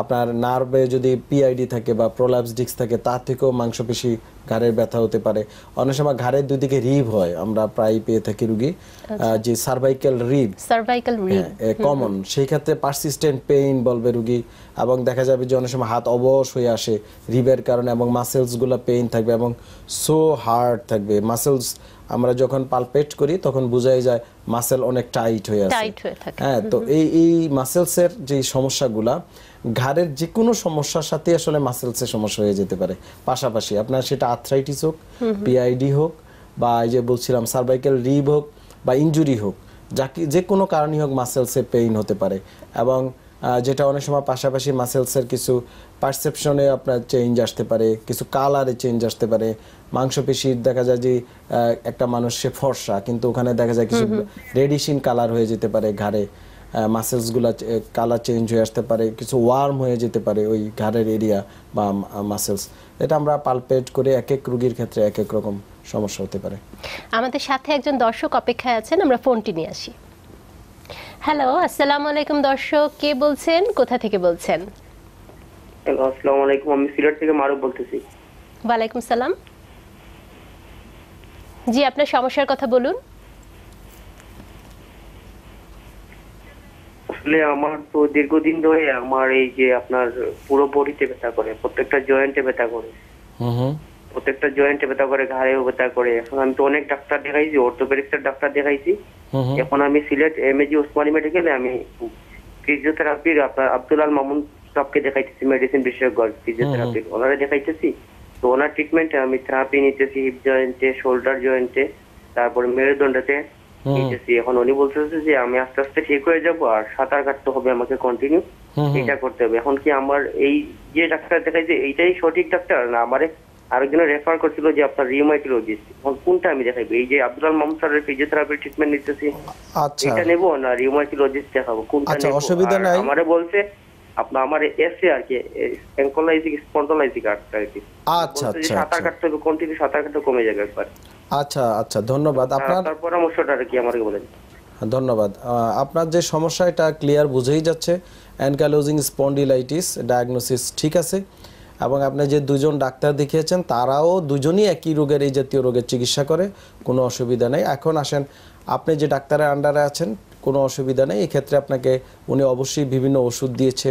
আপনার নার্ভে যদি পিআইডি থাকে বা প্রোল্যাপস ডিস্ক থাকে তা থেকেও মাংসপেশি ঘাড়ের ব্যথা হতে পারে অনেক সময় ঘাড়ের দুদিকে রিব হয় আমরা প্রায় পেয়ে থাকি রুগী আচ্ছা। যে cervical rib cervical rib common সেই ক্ষেত্রে পারসিস্টেন্ট পেইন বলবে রুগী এবং দেখা যাবে যে অনেক সময় হাত অবশ হয়ে আসে রিবের কারণে এবং মাসেলসগুলো পেইন থাকবে এবং সো হার্ড থাকবে মাসেলস আমরা যখন পালপেট করি তখন বোঝাই যায় মাসেল অনেক টাইট হয়ে আছে হ্যাঁ তো এই এই মাসেলসের যে সমস্যাগুলা ঘাড়ের যে কোনো সমস্যার সাথে আসলে মাসেলসের সমস্যা হয়ে যেতে পারে পাশাপাশি আপনার সেটা আর্থ্রাইটিস হোক পিআইডি হোক বা এই যে বলছিলাম সার্ভাইকেল রিব হোক বা ইঞ্জুরি হোক যা যে কোনো কারণই হোক মাসেলসে পেইন হতে পারে এবং যেটা অনেক সময় পাশাপাশি মাসেলসের কিছু পারসেপশনে আপনার চেঞ্জ আসতে পারে কিছু কালারে চেঞ্জ আসতে পারে মাংসপেশির দেখা যায় যে একটা মানুষ সে ফর্সা কিন্তু ওখানে দেখা যায় কিছু রেডিশিন কালার হয়ে যেতে পারে ঘাড়ে মাসেলসগুলা কালার চেঞ্জ হয়ে আসতে পারে কিছু ওয়ার্ম হয়ে যেতে পারে ওই ঘাড়ের এরিয়া বা মাসেলস এটা আমরা পালপেট করে এক এক রুগীর ক্ষেত্রে এক এক রকম সমস্যা হতে পারে আমাদের সাথে একজন দর্শক অপেক্ষায় আছেন আমরা ফোনটি নিয়ে আসি হ্যালো আসসালামু আলাইকুম দর্শক কে বলছেন কোথা থেকে বলছেন হ্যালো আসসালামু আলাইকুম আমি সিলেট থেকে মারুফ বলতেছি ওয়ালাইকুম সালাম জি আপনার সমস্যার কথা বলুন আসলে আমার তো দীর্ঘদিন ধরে আমার এই যে আপনার পুরো বডিতে ব্যথা করে প্রত্যেকটা জয়েন্টে ব্যথা করে প্রত্যেকটা জয়েন্টে ব্যথা করে ঘাড়েও ব্যথা করে এখন আমি তো অনেক ডাক্তার দেখাইছি অর্থোপেডিক্সের ডাক্তার দেখাইছি এখন আমি সিলেট এমএজি ওসমানী মেডিকেলে আমি ফিজিওথেরাপির আপনার আব্দুল আল মামুন সবকে দেখাইতেছি মেডিসিন বিশেষজ্ঞ ফিজিওথেরাপির ওনারে দেখাইতেছি তো ওনার ট্রিটমেন্টে আমি থেরাপি নিতেছি হিপ জয়েন্টে শোল্ডার জয়েন্টে তারপরে মেরুদণ্ডতে এইচএসসি এখন উনি বলতেছে যে আমি আস্তে আস্তে ঠিক হয়ে যাব আর সাঁতার কাটতে হবে আমাকে কন্টিনিউ এটা করতে হবে এখন কি আমার এই যে ডাক্তার দেখাই যে এইটাই সঠিক ডাক্তার না আমারে আরেকজনে রেফার করছিল যে আপনার রিউমাটোলজিস্ট এখন কোনটা আমি দেখাইবো এই যে আব্দুল মাহমুদ স্যারের ফিজিওথেরাপি ট্রিটমেন্ট নিতেছি আচ্ছা। এটা নেব না রিউমাটোলজিস্ট দেখাবো কোনটা আচ্ছা, নেব আমারে বলছে আপনার আমার এসে আর কি অ্যাঙ্কোলাইজিক স্পন্ডোলাইজিক আর্থ্রাইটিস আচ্ছা আচ্ছা সাঁতার আচ্ছা। কাটতে হবে কন্টিনিউ সাঁতার কাটতে কমে যাবে একবার আচ্ছা আচ্ছা ধন্যবাদ হ্যাঁ, আপনার পরামর্শটা আর কি আমাকে বলেন হ্যাঁ, ধন্যবাদ আপনার যে সমস্যা এটা ক্লিয়ার বুঝেই যাচ্ছে অ্যানকালোজিং স্পন্ডিলাইটিস ডায়াগনোসিস ঠিক আছে এবং আপনি যে দুজন ডাক্তার দেখিয়েছেন তারাও দুজনই একই রোগের এই জাতীয় রোগের চিকিৎসা করে কোনো অসুবিধা নেই এখন আসেন আপনি যে ডাক্তারের আন্ডারে আছেন কোনো অসুবিধা নেই এক্ষেত্রে আপনাকে উনি অবশ্যই বিভিন্ন ওষুধ দিয়েছে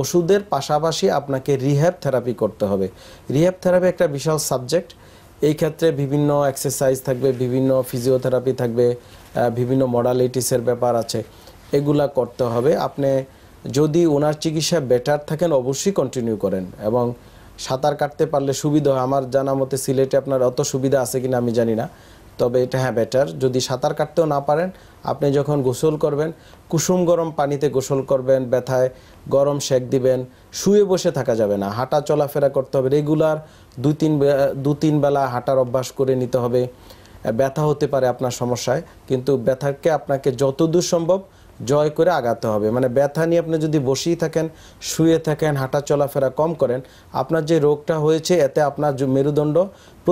ওষুধের পাশাপাশি আপনাকে রিহ্যাব থেরাপি করতে হবে রিহ্যাব থেরাপি একটা বিশাল সাবজেক্ট এই ক্ষেত্রে বিভিন্ন এক্সারসাইজ থাকবে বিভিন্ন ফিজিওথেরাপি থাকবে বিভিন্ন মডালিটিসের ব্যাপার আছে এগুলা করতে হবে আপনি যদি ওনার চিকিৎসা বেটার থাকেন অবশ্যই কন্টিনিউ করেন এবং সাঁতার কাটতে পারলে সুবিধা হয় আমার জানা মতে সিলেটে আপনার অত সুবিধা আছে কিনা আমি জানি না তবে এটা হ্যাঁ বেটার যদি সাঁতার কাটতেও না পারেন আপনি যখন গোসল করবেন কুসুম গরম পানিতে গোসল করবেন ব্যথায় গরম সেক দিবেন শুয়ে বসে থাকা যাবে না হাঁটা চলাফেরা করতে হবে রেগুলার দুই তিন দু তিন বেলা হাঁটার অভ্যাস করে নিতে হবে ব্যথা হতে পারে আপনার সমস্যায় কিন্তু ব্যথাকে আপনাকে যতদূর সম্ভব জয় করে আগাতে হবে মানে ব্যথা নিয়ে আপনি যদি বসেই থাকেন শুয়ে থাকেন হাঁটা চলাফেরা কম করেন আপনার যে রোগটা হয়েছে এতে আপনার মেরুদণ্ড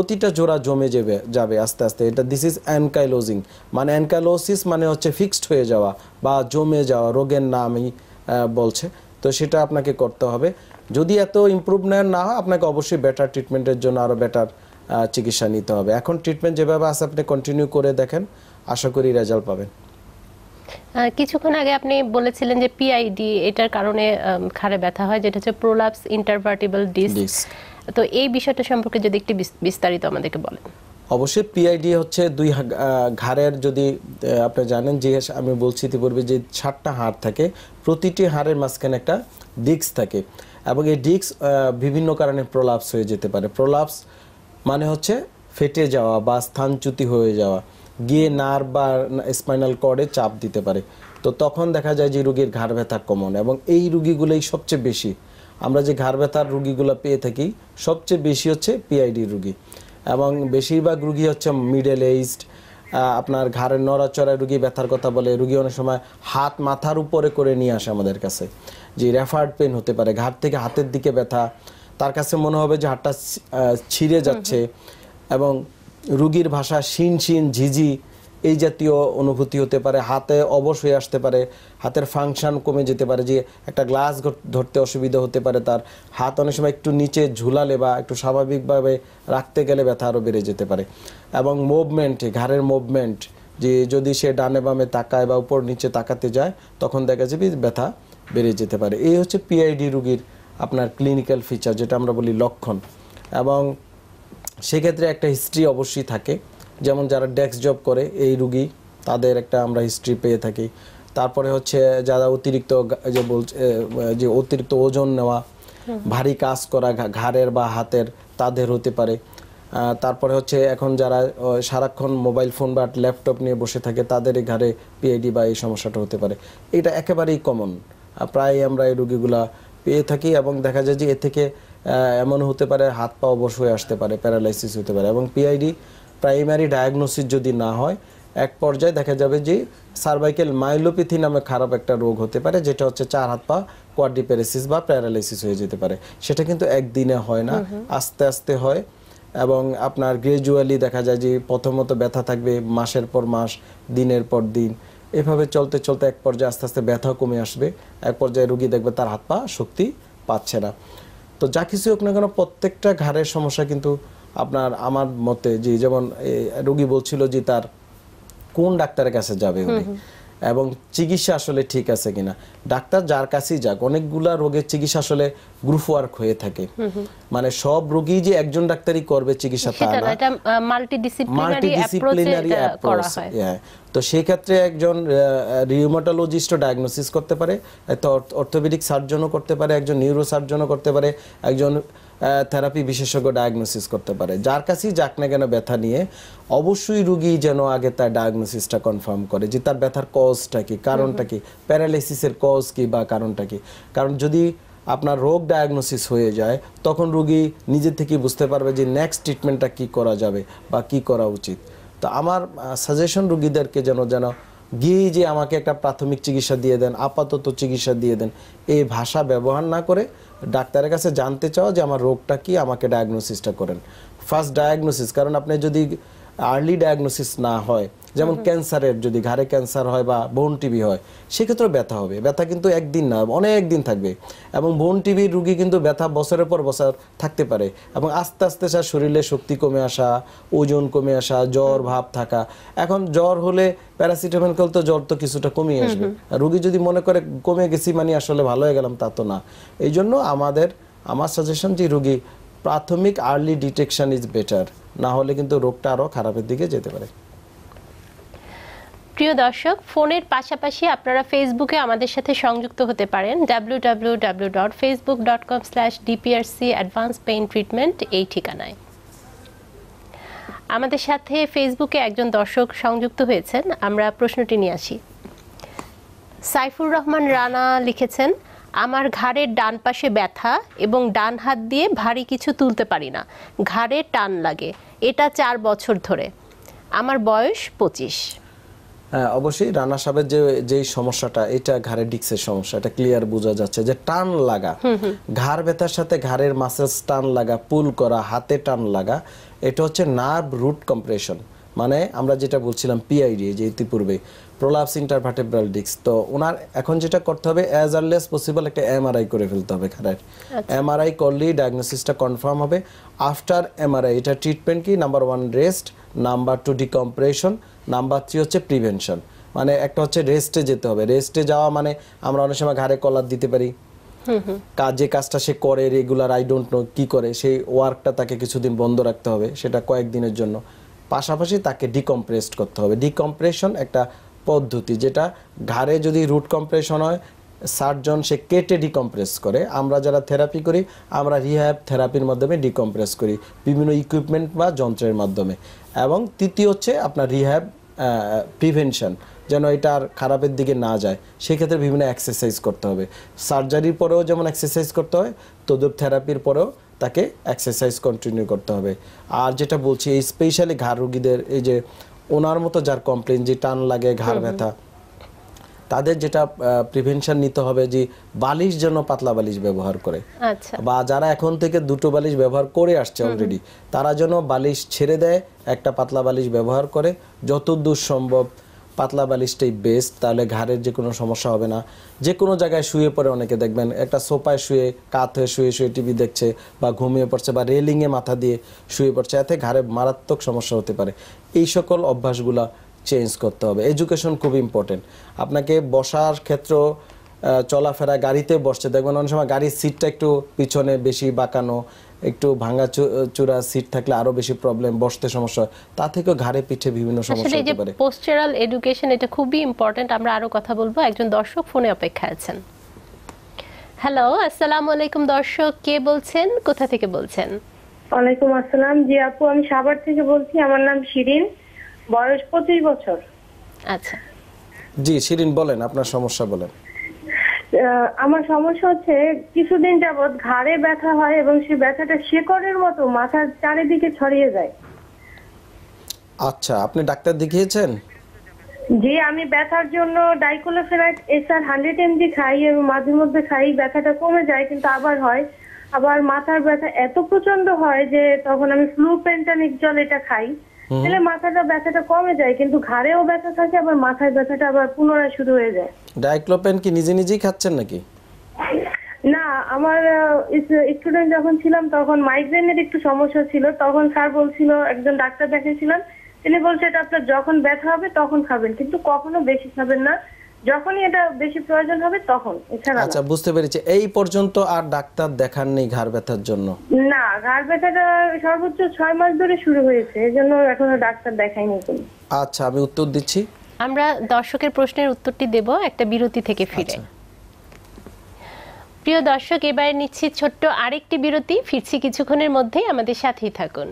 প্রতিটা জোড়া জমে যাবে যাবে আস্তে আস্তে এটা দিস ইজ অ্যানকাইলোজিং মানে অ্যানকাইলোসিস মানে হচ্ছে ফিক্সড হয়ে যাওয়া বা জমে যাওয়া রোগের নামই বলছে তো সেটা আপনাকে করতে হবে যদি এত ইম্প্রুভমেন্ট না হয় আপনাকে অবশ্যই বেটার ট্রিটমেন্টের জন্য আরও বেটার চিকিৎসা নিতে হবে এখন ট্রিটমেন্ট যেভাবে আছে আপনি কন্টিনিউ করে দেখেন আশা করি রেজাল্ট পাবেন কিছুক্ষণ আগে আপনি বলেছিলেন যে পিআইডি এটার কারণে খাড়ে ব্যথা হয় যেটা হচ্ছে প্রোলাপস ইন্টারভার্টিবল ডিস্ক তো এই বিষয়টা সম্পর্কে যদি একটু বিস্তারিত আমাদেরকে বলেন অবশ্যই পিআইডি হচ্ছে দুই ঘাড়ের যদি আপনি জানেন যে আমি বলছি ইতিপূর্বে যে সাতটা হাড় থাকে প্রতিটি হাড়ের মাঝখানে একটা ডিস্ক থাকে এবং এই ডিস্ক বিভিন্ন কারণে প্রলাপস হয়ে যেতে পারে প্রলাপস মানে হচ্ছে ফেটে যাওয়া বা স্থানচ্যুতি হয়ে যাওয়া গিয়ে নার বা স্পাইনাল কর্ডে চাপ দিতে পারে তো তখন দেখা যায় যে রুগীর ঘাড় ব্যথা কমন এবং এই রুগীগুলোই সবচেয়ে বেশি আমরা যে ঘাড় ব্যথার রুগীগুলো পেয়ে থাকি সবচেয়ে বেশি হচ্ছে পিআইডি রুগী এবং বেশিরভাগ রুগী হচ্ছে মিডল এইস্ট আপনার ঘাড়ের নড়াচড়ায় রুগী ব্যথার কথা বলে রুগী অনেক সময় হাত মাথার উপরে করে নিয়ে আসে আমাদের কাছে যে রেফার্ড পেন হতে পারে ঘাড় থেকে হাতের দিকে ব্যথা তার কাছে মনে হবে যে হাতটা ছিঁড়ে যাচ্ছে এবং রুগীর ভাষা শিন শিন ঝিঝি এই জাতীয় অনুভূতি হতে পারে হাতে অবশ হয়ে আসতে পারে হাতের ফাংশন কমে যেতে পারে যে একটা গ্লাস ধরতে অসুবিধা হতে পারে তার হাত অনেক সময় একটু নিচে ঝুলালে বা একটু স্বাভাবিকভাবে রাখতে গেলে ব্যথা আরও বেড়ে যেতে পারে এবং মুভমেন্ট ঘাড়ের মুভমেন্ট যে যদি সে ডানে বামে তাকায় বা উপর নিচে তাকাতে যায় তখন দেখা যাবে ব্যথা বেড়ে যেতে পারে এই হচ্ছে পিআইডি রুগীর আপনার ক্লিনিক্যাল ফিচার যেটা আমরা বলি লক্ষণ এবং সেক্ষেত্রে একটা হিস্ট্রি অবশ্যই থাকে যেমন যারা ডেস্ক জব করে এই রুগী তাদের একটা আমরা হিস্ট্রি পেয়ে থাকি তারপরে হচ্ছে যারা অতিরিক্ত যে বলছে যে অতিরিক্ত ওজন নেওয়া ভারী কাজ করা ঘাড়ের বা হাতের তাদের হতে পারে তারপরে হচ্ছে এখন যারা সারাক্ষণ মোবাইল ফোন বা ল্যাপটপ নিয়ে বসে থাকে তাদের এই ঘাড়ে পিআইডি বা এই সমস্যাটা হতে পারে এটা একেবারেই কমন প্রায় আমরা এই রুগীগুলা পেয়ে থাকি এবং দেখা যায় যে এ থেকে এমন হতে পারে হাত পা অবশ হয়ে আসতে পারে প্যারালাইসিস হতে পারে এবং পিআইডি প্রাইমারি ডায়াগনোসিস যদি না হয় এক পর্যায়ে দেখা যাবে যে সার্ভাইকেল মাইলোপ্যাথি নামে খারাপ একটা রোগ হতে পারে যেটা হচ্ছে চার হাত পা কোয়াড্রিপ্যারেসিস বা প্যারালাইসিস হয়ে যেতে পারে সেটা কিন্তু একদিনে হয় না আস্তে আস্তে হয় এবং আপনার গ্রেজুয়ালি দেখা যায় যে প্রথমত ব্যথা থাকবে মাসের পর মাস দিনের পর দিন এভাবে চলতে চলতে এক পর্যায়ে আস্তে আস্তে ব্যথা কমে আসবে এক পর্যায়ে রুগী দেখবে তার হাত পা শক্তি পাচ্ছে না তো যা কিছু হোক না কেন প্রত্যেকটা ঘাড়ের সমস্যা কিন্তু আপনার আমার মতে যে যেমন রোগী বলছিল যে তার কোন ডাক্তারের কাছে যাবে উনি এবং চিকিৎসা আসলে ঠিক আছে কিনা ডাক্তার যার কাছেই যাক অনেকগুলা রোগের চিকিৎসা আসলে গ্রুপ ওয়ার্ক হয়ে থাকে মানে সব রোগী যে একজন ডাক্তারই করবে চিকিৎসা তা না মাল্টিডিসিপ্লিনারি অ্যাপ্রোচ তো সেই ক্ষেত্রে একজন রিউমাটোলজিস্ট ডায়াগনোসিস করতে পারে অর্থোপেডিক সার্জনও করতে পারে একজন নিউরো সার্জনও করতে পারে একজন থেরাপি বিশেষজ্ঞ ডায়াগনোসিস করতে পারে যার কাছেই যাক না কেন ব্যথা নিয়ে অবশ্যই রুগী যেন আগে তার ডায়াগনোসিসটা কনফার্ম করে যে তার ব্যথার কজটা কি কারণটা কি প্যারালাইসিসের কজ কি বা কারণটা কি কারণ যদি আপনার রোগ ডায়াগনোসিস হয়ে যায় তখন রুগী নিজে থেকে বুঝতে পারবে যে নেক্সট ট্রিটমেন্টটা কি করা যাবে বা কি করা উচিত তো আমার সাজেশন রুগীদেরকে যেন যেন গিয়েই যে আমাকে একটা প্রাথমিক চিকিৎসা দিয়ে দেন আপাতত চিকিৎসা দিয়ে দেন এই ভাষা ব্যবহার না করে ডাক্তারের কাছে জানতে চাও যে আমার রোগটা কি আমাকে ডায়াগনোসিসটা করেন ফার্স্ট ডায়াগনোসিস কারণ আপনি যদি আর্লি ডায়াগনোসিস না হয় যেমন ক্যান্সারের যদি ঘাড়ে ক্যান্সার হয় বা বোন টিবি হয় সেক্ষেত্রে ব্যথা হবে ব্যথা কিন্তু একদিন না অনেক দিন থাকবে এবং বোন টিবির রুগী কিন্তু ব্যথা বছরের পর বছর থাকতে পারে এবং আস্তে আস্তে তার শরীরে শক্তি কমে আসা ওজন কমে আসা জ্বর ভাব থাকা এখন জ্বর হলে প্যারাসিটামিন খেলে তো জ্বর তো কিছুটা কমিয়ে আসবে রুগী যদি মনে করে কমে গেছি মানে আসলে ভালো হয়ে গেলাম তা তো না এই জন্য আমাদের আমার সাজেশন যে রুগী প্রাথমিক আর্লি ডিটেকশন ইজ বেটার না হলে কিন্তু রোগটা আরও খারাপের দিকে যেতে পারে প্রিয় দর্শক ফোনের পাশাপাশি আপনারা ফেসবুকে আমাদের সাথে সংযুক্ত হতে পারেন www.facebook.com W W dot Facebook dot com slash advance pain treatment এই ঠিকানায় আমাদের সাথে ফেসবুকে একজন দর্শক সংযুক্ত হয়েছেন আমরা প্রশ্নটি নিয়ে আসি সাইফুর রহমান রানা লিখেছেন আমার ঘাড়ের ডান পাশে ব্যথা এবং ডান হাত দিয়ে ভারী কিছু তুলতে পারি না ঘাড়ে টান লাগে এটা চার বছর ধরে আমার বয়স পঁচিশ হ্যাঁ, অবশ্যই রানা সাহেবের যে যেই সমস্যাটা এটা ঘাড়ে ডিক্সের সমস্যা এটা ক্লিয়ার বোঝা যাচ্ছে যে টান লাগা ঘাড় ব্যথার সাথে ঘাড়ের মাসেলস টান লাগা পুল করা হাতে টান লাগা এটা হচ্ছে নার্ভ রুট কম্প্রেশন মানে আমরা যেটা বলছিলাম পিআইডি যে ইতিপূর্বে প্রোলাপস ইন্টারভার্টেব্রাল ডিস্ক তো ওনার এখন যেটা করতে হবে অ্যাজ আর্লিয়াস পসিবল একটা এমআরআই করে ফেলতে হবে ঘাড়ের এমআরআই আচ্ছা। করলেই ডায়াগনোসিসটা কনফার্ম হবে আফটার এমআরআই এটা ট্রিটমেন্ট কি number one rest number two decompression number three হচ্ছে প্রিভেনশন মানে একটা হচ্ছে রেস্টে যেতে হবে রেস্টে যাওয়া মানে আমরা অনেক সময় ঘাড়ে কলার দিতে পারি কাজ যে কাজটা সে করে রেগুলার আই ডোন্ট নো কি করে সেই ওয়ার্কটা তাকে কিছুদিন বন্ধ রাখতে হবে সেটা কয়েকদিনের জন্য পাশাপাশি তাকে ডিকম্প্রেসড করতে হবে ডিকম্প্রেশন একটা পদ্ধতি যেটা ঘাড়ে যদি রুট কম্প্রেশন হয় সার্জন সে কেটে ডিকম্প্রেস করে আমরা যারা থেরাপি করি আমরা রিহ্যাব থেরাপির মাধ্যমে ডিকম্প্রেস করি বিভিন্ন ইকুইপমেন্ট বা যন্ত্রের মাধ্যমে এবং তৃতীয় হচ্ছে আপনার রিহ্যাব প্রিভেনশন যেন এটা আর খারাপের দিকে না যায় সেক্ষেত্রে বিভিন্ন এক্সারসাইজ করতে হবে সার্জারির পরেও যেমন এক্সারসাইজ করতে হয় তদুপ থেরাপির পরেও তাকে এক্সারসাইজ কন্টিনিউ করতে হবে আর যেটা বলছি স্পেশালি ঘাড় রুগীদের এই যে ওনার মতো যার কমপ্লেন যে টান লাগে ঘাড় ব্যথা তাদের যেটা প্রিভেনশন নিতে হবে যে বালিশ যেন পাতলা বালিশ ব্যবহার করে আচ্ছা। বা যারা এখন থেকে দুটো বালিশ ব্যবহার করে আসছে অলরেডি তারা যেন বালিশ ছেড়ে দেয় একটা পাতলা বালিশ ব্যবহার করে যতদূর সম্ভব পাতলা বালিশটাই বেস্ট তাহলে ঘাড়ের যে কোনো সমস্যা হবে না যে কোনো জায়গায় শুয়ে পড়ে অনেকে দেখবেন একটা সোফায় শুয়ে কাত হয়ে শুয়ে শুয়ে টিভি দেখছে বা ঘুমিয়ে পড়ছে বা রেলিংয়ে মাথা দিয়ে শুয়ে পড়ছে এতে ঘাড়ে মারাত্মক সমস্যা হতে পারে এই সকল অভ্যাসগুলা চেঞ্জ করতে হবে এডুকেশন খুব ইম্পর্টেন্ট আপনাকে বসার ক্ষেত্র চলাফেরা গাড়িতে বসছে দেখবেন অনেক সময় গাড়ির সিটটা একটু পিছনে বেশি বাঁকানো একটু ভাঙা চূড়া সিট থাকলে আরো বেশি প্রবলেম বসতে সমস্যা তা থেকে ঘাড়ে পিঠে বিভিন্ন সমস্যা হতে পারে পোস্টারাল এডুকেশন এটা খুবই ইম্পর্টেন্ট আমরা আরো কথা বলবো একজন দর্শক ফোনে অপেক্ষা আছেন হ্যালো আসসালামু আলাইকুম দর্শক কে বলছেন কোথা থেকে বলছেন ওয়ালাইকুম আসসালাম জি আপু আমি সাভার থেকে বলছি আমার নাম শিরিন বয়স পঁচিশ বছর আচ্ছা জি শিরিন বলেন আপনার সমস্যা বলেন আমার সমস্যা হচ্ছে কিছুদিন যাবৎ ঘাড়ে ব্যথা হয় এবং সেই ব্যথাটা শেকড়ের মতো মাথার চারিদিকে ছড়িয়ে যায় আচ্ছা আপনি ডাক্তার দেখিয়েছেন জি আমি ব্যথার জন্য ডাইকোলোফেরাক এসআর হান্ড্রেড এমজি খাই এবং মাঝে মধ্যে খাই ব্যথাটা কমে যায় কিন্তু আবার হয় আবার মাথার ব্যথা এত প্রচন্ড হয় যে তখন আমি ফ্লু পেন্টানিক জল এটা খাই তাহলে মাথাটা ব্যথাটা কমে যায় কিন্তু ঘাড়েও ব্যথা থাকে আবার মাথায় ব্যথাটা আবার পুনরায় শুরু হয়ে যায় ডাইক্লোপেন কি নিজে নিজেই খাচ্ছেন নাকি না আমার স্টুডেন্ট যখন ছিলাম তখন মাইগ্রেনের একটু সমস্যা ছিল তখন স্যার বলছিল একজন ডাক্তার দেখেছিলাম তিনি বলছে এটা আপনার যখন ব্যথা হবে তখন খাবেন কিন্তু কখনো বেশি খাবেন না যখনই এটা বেশি প্রয়োজন হবে তখন এছাড়া আচ্ছা বুঝতে পেরেছি এই পর্যন্ত আর ডাক্তার দেখান নেই ঘাড় ব্যথার জন্য না ঘাড় ব্যথাটা সর্বোচ্চ ছয় মাস ধরে শুরু হয়েছে এজন্য এখনো ডাক্তার দেখাইনি কোনো আচ্ছা আমি উত্তর দিচ্ছি আমরা দর্শকের প্রশ্নের উত্তরটি দেব একটা বিরতি থেকে ফিরে আচ্ছা। প্রিয় দর্শক এবার নিচ্ছি ছোট্ট আরেকটি বিরতি ফিরছি কিছুক্ষণের মধ্যেই আমাদের সাথেই থাকুন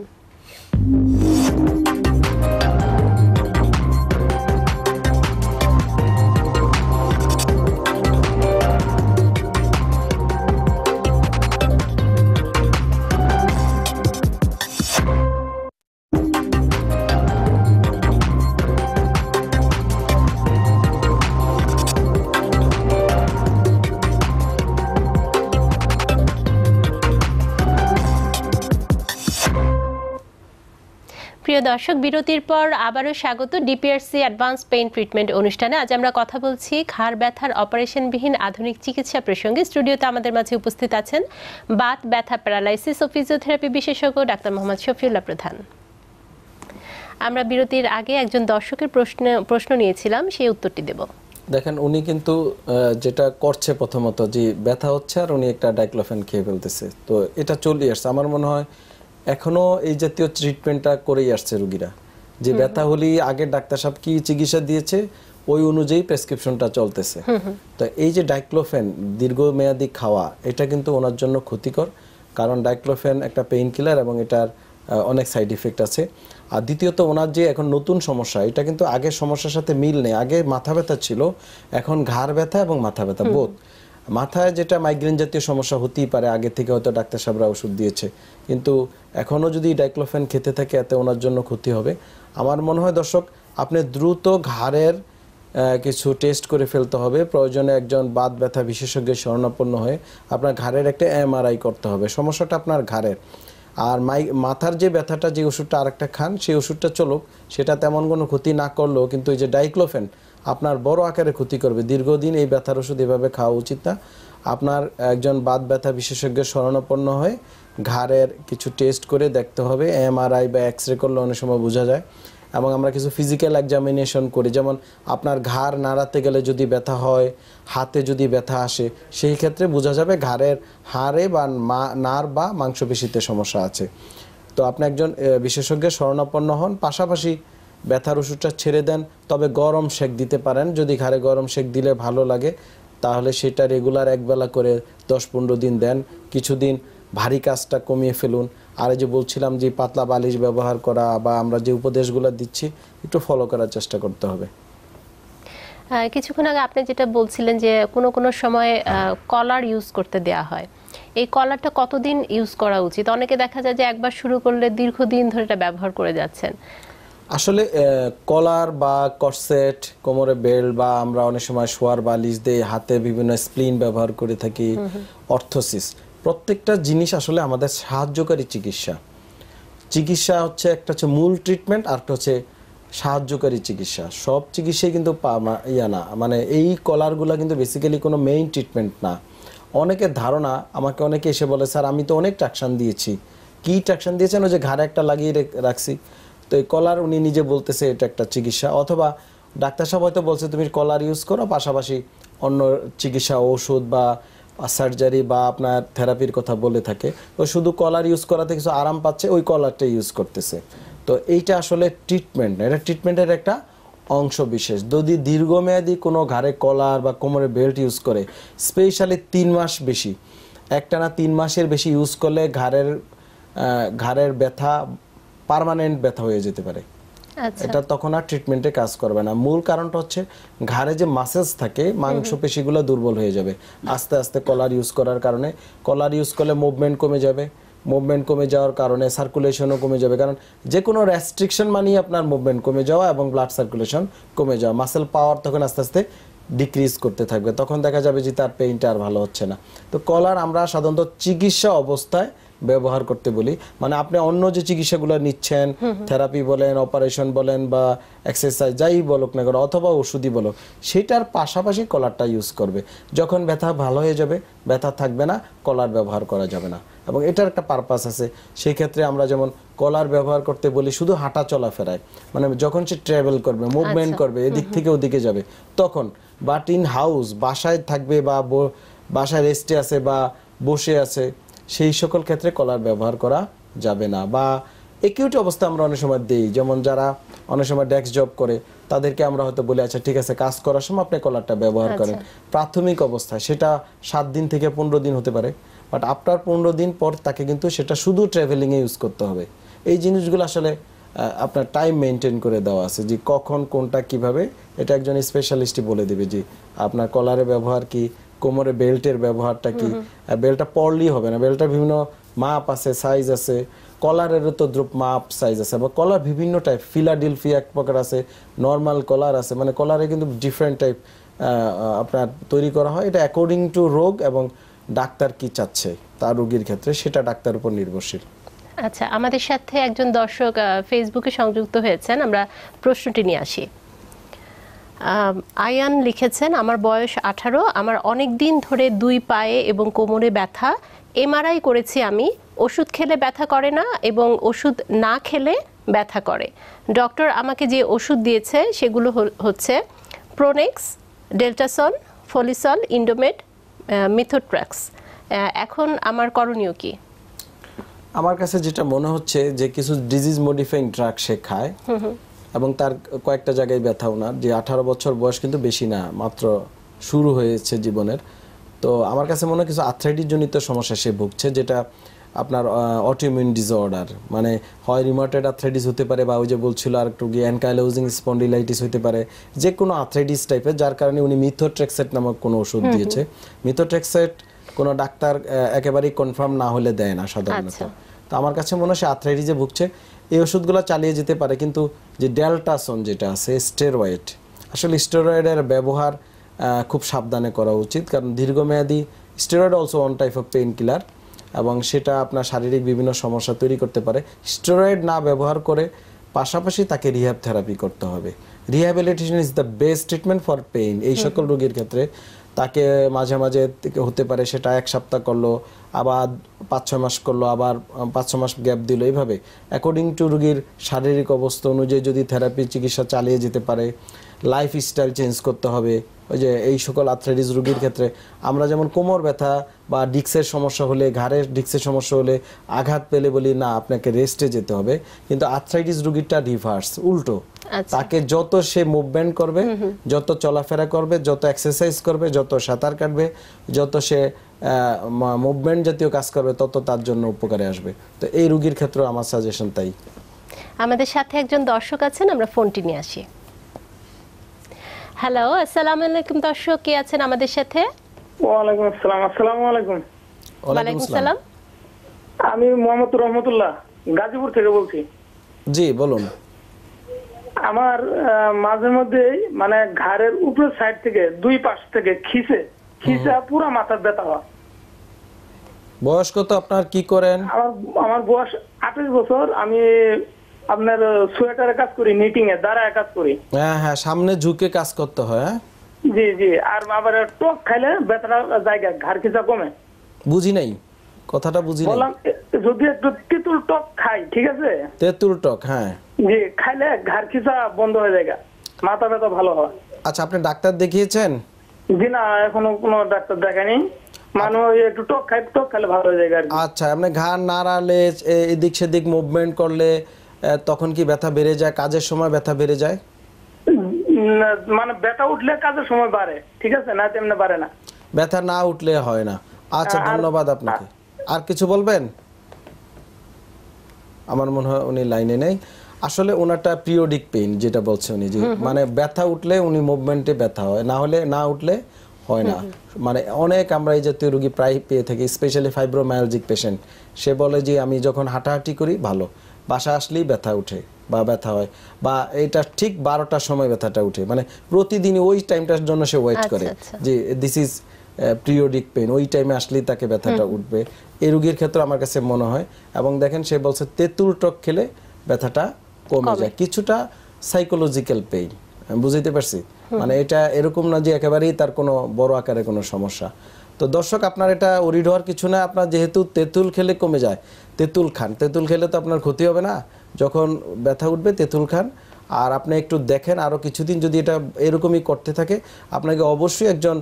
প্রিয় দর্শক বিরতির পর আবারও স্বাগত ডিপিআরসি অ্যাডভান্স পেইন ট্রিটমেন্ট অনুষ্ঠানে আজ আমরা কথা বলছি ঘাড় ব্যথার অপারেশনবিহীন আধুনিক চিকিৎসা প্রসঙ্গে স্টুডিওতে আমাদের মাঝে উপস্থিত আছেন বাত ব্যথা প্যারালাইসিস ও ফিজিওথেরাপি বিশেষজ্ঞ ডাক্তার মোহাম্মদ শফিউল্লাহ প্রধান আমরা বিরতির আগে একজন দর্শকের প্রশ্ন প্রশ্ন নিয়েছিলাম সেই উত্তরটি দেব দেখেন উনি কিন্তু যেটা করছে প্রথমত যে ব্যথা হচ্ছে আর উনি একটা ডাইক্লোফেন খেয়ে ফেলতেছে তো এটা চলে আসছে আমার মনে হয় এখনো এই জাতীয় ট্রিটমেন্টটা করেই আসছে রুগীরা যে ব্যথা হলেই আগে ডাক্তার সাহেব কি চিকিৎসা দিয়েছে ওই অনুযায়ী প্রেসক্রিপশনটা চলতেছে তো এই যে ডাইক্লোফেন দীর্ঘমেয়াদী খাওয়া এটা কিন্তু ওনার জন্য ক্ষতিকর কারণ ডাইক্লোফেন একটা পেইন কিলার এবং এটার অনেক সাইড ইফেক্ট আছে আর দ্বিতীয়ত ওনার যে এখন নতুন সমস্যা এটা কিন্তু আগের সমস্যার সাথে মিল নেই আগে মাথা ব্যথা ছিল এখন ঘাড় ব্যথা এবং মাথা ব্যথা বোধ মাথায় যেটা মাইগ্রেন জাতীয় সমস্যা হতেই পারে আগে থেকে হয়তো ডাক্তার সাহেবরা ওষুধ দিয়েছে কিন্তু এখনও যদি ডাইক্লোফেন খেতে থাকে এতে ওনার জন্য ক্ষতি হবে আমার মনে হয় দর্শক আপনি দ্রুত ঘাড়ের কিছু টেস্ট করে ফেলতে হবে প্রয়োজনে একজন বাত ব্যথা বিশেষজ্ঞের শরণাপন্ন হয়ে আপনার ঘাড়ের একটা এমআরআই করতে হবে সমস্যাটা আপনার ঘাড়ের আর মাই মাথার যে ব্যথাটা যে ওষুধটা আরেকটা খান সেই ওষুধটা চলুক সেটা তেমন কোনো ক্ষতি না করলেও কিন্তু এই যে ডাইক্লোফেন আপনার বড় আকারে ক্ষতি করবে দীর্ঘদিন এই ব্যথার ওষুধ এভাবে খাওয়া উচিত না আপনার একজন বাত ব্যথা বিশেষজ্ঞের শরণাপন্ন হয়ে ঘাড়ের কিছু টেস্ট করে দেখতে হবে এমআরআই বা এক্স রে করলে অনেক সময় বোঝা যায় এবং আমরা কিছু ফিজিক্যাল এক্সামিনেশন করি যেমন আপনার ঘাড় নাড়াতে গেলে যদি ব্যথা হয় হাতে যদি ব্যথা আসে সেই ক্ষেত্রে বোঝা যাবে ঘাড়ের হাড়ে বা নার বা মাংসপেশিতে সমস্যা আছে তো আপনি একজন বিশেষজ্ঞের শরণাপন্ন হন পাশাপাশি ব্যথার ওষুধটা ছেড়ে দেন তবে গরম শেক দিতে পারেন যদি ঘাড়ে গরম শেক দিলে ভালো লাগে তাহলে সেটা রেগুলার একবেলা করে দশ পনেরো দিন দেন কিছুদিন ভারী কাজটা কমিয়ে ফেলুন আর যে বলছিলাম যে পাতলা বালিশ ব্যবহার করা বা আমরা যে উপদেশগুলো দিচ্ছি একটু ফলো করার চেষ্টা করতে হবে কিছুক্ষণ আগে আপনি যেটা বলছিলেন যে কোনো কোনো সময় কলার ইউজ করতে দেয়া হয় এই কলারটা কতদিন ইউজ করা উচিত অনেকে দেখা যায় যে একবার শুরু করলে দীর্ঘদিন ধরে এটা ব্যবহার করে যাচ্ছেন আসলে কলার বা করসেট কোমরে বেল্ট বা আমরা অনেক সময় শোয়ার বালিশ দিয়ে হাতে বিভিন্ন স্প্লিন ব্যবহার করে থাকি অর্থোসিস প্রত্যেকটা জিনিস আসলে আমাদের সাহায্যকারী চিকিৎসা চিকিৎসা হচ্ছে একটা হচ্ছে মূল ট্রিটমেন্ট আর একটা হচ্ছে সাহায্যকারী চিকিৎসা সব চিকিৎসাই কিন্তু ইয়া না মানে এই কলারগুলো কিন্তু বেসিক্যালি কোনো মেইন ট্রিটমেন্ট না অনেকের ধারণা আমাকে অনেকে এসে বলে স্যার আমি তো অনেক ট্রাকশান দিয়েছি কী ট্রাকশান দিয়েছেন ওই যে ঘাড়ে একটা লাগিয়ে রাখছি তো এই কলার উনি নিজে বলতেছে এটা একটা চিকিৎসা অথবা ডাক্তার সাহেব হয়তো বলছে তুমি কলার ইউজ করো পাশাপাশি অন্য চিকিৎসা ওষুধ বা সার্জারি বা আপনার থেরাপির কথা বলে থাকে তো শুধু কলার ইউজ করাতে কিছু আরাম পাচ্ছে ওই কলারটা ইউজ করতেছে তো এইটা আসলে ট্রিটমেন্ট এটা ট্রিটমেন্টের একটা অংশ বিশেষ যদি দীর্ঘমেয়াদী কোনো ঘাড়ে কলার বা কোমরে বেল্ট ইউজ করে স্পেশালি তিন মাস বেশি একটানা তিন মাসের বেশি ইউজ করলে ঘাড়ের ঘাড়ের ব্যথা পারমানেন্ট ব্যথা হয়ে যেতে পারে আচ্ছা। এটা তখন আর ট্রিটমেন্টে কাজ করবে না মূল কারণটা হচ্ছে ঘাড়ে যে মাসেজ থাকে মাংসপেশিগুলো দুর্বল হয়ে যাবে আস্তে আস্তে কলার ইউজ করার কারণে কলার ইউজ করলে মুভমেন্ট কমে যাবে মুভমেন্ট কমে যাওয়ার কারণে সার্কুলেশনও কমে যাবে কারণ যে কোনো রেস্ট্রিকশন মানিয়ে আপনার মুভমেন্ট কমে যাওয়া এবং ব্লাড সার্কুলেশন কমে যাওয়া মাসেল পাওয়ার তখন আস্তে আস্তে ডিক্রিজ করতে থাকবে তখন দেখা যাবে যে তার পেইনটা আর ভালো হচ্ছে না তো কলার আমরা সাধারণত চিকিৎসা অবস্থায় ব্যবহার করতে বলি মানে আপনি অন্য যে চিকিৎসাগুলো নিচ্ছেন থেরাপি বলেন অপারেশন বলেন বা এক্সারসাইজ যাই বলুক না কেন অথবা ওষুধই বলুক সেটার পাশাপাশি কলারটা ইউজ করবে যখন ব্যথা ভালো হয়ে যাবে ব্যথা থাকবে না কলার ব্যবহার করা যাবে না এবং এটার একটা পারপাস আছে সেই ক্ষেত্রে আমরা যেমন কলার ব্যবহার করতে বলি শুধু হাঁটা চলাফেরায় মানে যখন সে ট্রাভেল করবে মুভমেন্ট আচ্ছা, করবে এদিক থেকে ওদিকে যাবে তখন বাট ইন হাউস বাসায় থাকবে বা বাসায় রেস্টে আছে বা বসে আছে সেই সকল ক্ষেত্রে কলার ব্যবহার করা যাবে না বা একিউট অবস্থা আমরা অনেক সময় দিই যেমন যারা অনেক সময় ডেস্ক জব করে তাদেরকে আমরা হয়তো বলি আচ্ছা ঠিক আছে কাজ করার সময় আপনি কলারটা ব্যবহার আচ্ছা। করেন প্রাথমিক অবস্থায় সেটা সাত দিন থেকে পনেরো দিন হতে পারে বাট আফটার পনেরো দিন পর তাকে কিন্তু সেটা শুধু ট্রাভেলিংয়ে ইউজ করতে হবে এই জিনিসগুলো আসলে আপনার টাইম মেনটেন করে দেওয়া আছে যে কখন কোনটা কিভাবে এটা একজন স্পেশালিস্টই বলে দেবে যে আপনার কলারের ব্যবহার কি কোমরে বেল্টের ব্যবহারটা কি আর বেল্টটা পরলেই হবে না বেল্টটা বিভিন্ন মাপ আছে সাইজ আছে কলারেরও তো দ্রুপ মাপ সাইজ আছে বা কলার বিভিন্ন টাইপ ফিলাডিলফি এক প্রকার আছে নর্মাল কলার আছে মানে কলারে কিন্তু ডিফারেন্ট টাইপ আপনার তৈরি করা হয় এটা অ্যাকর্ডিং টু রোগ এবং ডাক্তার কি চাচ্ছে তার রোগীর ক্ষেত্রে সেটা ডাক্তার উপর নির্ভরশীল আচ্ছা আমাদের সাথে একজন দর্শক ফেসবুকে সংযুক্ত হয়েছেন আমরা প্রশ্নটি নিয়ে আসি আয়ান লিখেছেন আমার বয়স আঠারো আমার অনেক দিন ধরে দুই পায়ে এবং কোমরে ব্যথা এমআরআই করেছি আমি ওষুধ খেলে ব্যথা করে না এবং ওষুধ না খেলে ব্যথা করে ডক্টর আমাকে যে ওষুধ দিয়েছে সেগুলো হচ্ছে প্রোনেক্স ডেল্টাসন ফলিসল ইন্ডোমেড মিথোট্রাক্স এখন আমার করণীয় কি আমার কাছে যেটা মনে হচ্ছে যে কিছু ডিজিজ মডিফাইং ড্রাগ সে খায় এবং তার কয়েকটা জায়গায় ব্যথাও না যে আঠারো বছর বয়স কিন্তু বেশি না মাত্র শুরু হয়েছে জীবনের তো আমার কাছে মনে হয় কিছু আথ্রাইটিস জনিত সমস্যা সে ভুগছে যেটা আপনার অটোমিউন ডিসঅর্ডার মানে হয় রিমোটেড আর্থ্রাইটিস হতে পারে বা ওই যে বলছিল আর একটু গিয়ে অ্যানকাইলোজিং স্পন্ডিলাইটিস হতে পারে যে কোনো আর্থ্রাইটিস টাইপের যার কারণে উনি মিথোট্রেক্সেট নামক কোনো ওষুধ দিয়েছে মিথোট্রেক্সেট কোনো ডাক্তার একেবারেই কনফার্ম না হলে দেয় না সাধারণত আচ্ছা। তো আমার কাছে মনে হয় সে আর্থ্রাইটিসে ভুগছে এই ওষুধগুলো চালিয়ে যেতে পারে কিন্তু যে ডেল্টাসন যেটা আছে স্টেরয়েড আসলে স্টেরয়েডের ব্যবহার খুব সাবধানে করা উচিত কারণ দীর্ঘমেয়াদী steroid also one type of pain killer এবং সেটা আপনার শারীরিক বিভিন্ন সমস্যা তৈরি করতে পারে স্টেরয়েড না ব্যবহার করে পাশাপাশি তাকে রিহ্যাব থেরাপি করতে হবে rehabilitation is the best treatment for pain এই সকল রোগীর ক্ষেত্রে তাকে মাঝে মাঝে হতে পারে সেটা এক সপ্তাহ করলো আবার পাঁচ ছয় মাস করলো আবার পাঁচ ছ মাস গ্যাপ দিল এইভাবে অ্যাকর্ডিং টু রুগীর শারীরিক অবস্থা অনুযায়ী যদি থেরাপি চিকিৎসা চালিয়ে যেতে পারে লাইফ স্টাইল চেঞ্জ করতে হবে ওই যে এই সকল আর্থ্রাইটিস রোগীর ক্ষেত্রে আমরা যেমন কোমর ব্যথা বা ডিক্সের সমস্যা হলে ঘাড়ের ডিক্সের সমস্যা হলে আঘাত পেলে বলি না আপনাকে রেস্টে যেতে হবে কিন্তু আর্থ্রাইটিস রোগীরটা রিভার্স উল্টো আচ্ছা। তাকে যত সে মুভমেন্ট করবে যত চলাফেরা করবে যত এক্সারসাইজ করবে যত সাঁতার কাটবে যত সে মুভমেন্ট জাতীয় কাজ করবে তত তার জন্য উপকারে আসবে তো এই রুগীর ক্ষেত্রে আমার সাজেশন তাই আমাদের সাথে একজন দর্শক আছেন আমরা ফোনটি নিয়ে আসি হ্যালো আসসালামু আলাইকুম দর্শক কে আছেন আমাদের সাথে ওয়ালাইকুম আসসালাম আসসালামু আলাইকুম ওয়ালাইকুম আসসালাম আমি মোহাম্মদ রহমতুল্লাহ গাজীপুর থেকে বলছি জি বলুন আমার মাঝে মধ্যে মানে ঘাড়ের উপরের সাইড থেকে দুই পাশ থেকে খিসে খিসা পুরো মাথার ব্যথা হয় বয়স কত আপনার কি করেন আমার আমার বয়স আঠাশ বছর আমি আপনার সোয়েটারে কাজ করি নিটিং এ দাঁড়ায় কাজ করি হ্যাঁ হ্যাঁ সামনে ঝুঁকে কাজ করতে হয় হ্যাঁ? জি জি আর আবার টক খাইলে ব্যথাটা জায়গা ঘাড় খিচা কমে বুঝি নাই কথাটা বুঝি বললাম যদি একটু তেঁতুল টক খাই ঠিক আছে তেঁতুল টক হ্যাঁ জি খাইলে ঘাড় খিচা বন্ধ হয়ে যায় মাথা ব্যথা ভালো হয় আচ্ছা আপনি ডাক্তার দেখিয়েছেন জি না এখনো কোনো ডাক্তার দেখানি আচ্ছা আপনি ঘাড় নাড়ালে এদিক সেদিক মুভমেন্ট করলে তখন কি ব্যথা বেড়ে যায় কাজের সময় ব্যথা বেড়ে যায় মানে ব্যথা উঠলে কাজের সময় বাড়ে ঠিক আছে না তেমনি বাড়ে না ব্যথা না উঠলে হয় না আচ্ছা ধন্যবাদ আপনাকে আর কিছু বলবেন আমার মনে হয় উনি লাইনে নেই আসলে ওনারটা পিরিয়ডিক পেইন যেটা বলছে উনি যে মানে ব্যথা উঠলে উনি মুভমেন্টে ব্যথা হয় না হলে না উঠলে হয় না মানে অনেক আমরা এই জাতীয় রোগী প্রায় পেয়ে থাকি স্পেশালি ফাইব্রোমায়ালজিক পেশেন্ট সে বলে যে আমি যখন হাঁটাহাঁটি করি ভালো বাসা আসলেই ব্যথা উঠে বা ব্যথা হয় বা এটা ঠিক বারোটার সময় ব্যথাটা উঠে মানে প্রতিদিনই ওই টাইমটার জন্য সে ওয়েট আচ্ছা, করে আচ্ছা। যে দিস ইজ পিরিয়ডিক পেন ওই টাইমে আসলেই তাকে ব্যথাটা উঠবে এ রুগীর ক্ষেত্রে আমার কাছে মনে হয় এবং দেখেন সে বলছে তেঁতুল টক খেলে ব্যথাটা কমে যায় কিছুটা সাইকোলজিক্যাল পেইন বুঝাইতে পারছি মানে এটা এরকম না যে একেবারেই তার কোনো বড় আকারে কোনো সমস্যা তো দর্শক আপনার এটা ওরিড হওয়ার কিছু না আপনার যেহেতু তেঁতুল খেলে কমে যায় তেঁতুল খান তেঁতুল খেলে তো আপনার ক্ষতি হবে না যখন ব্যথা উঠবে তেঁতুল খান আর আপনি একটু দেখেন আরও কিছুদিন যদি এটা এরকমই করতে থাকে আপনাকে অবশ্যই একজন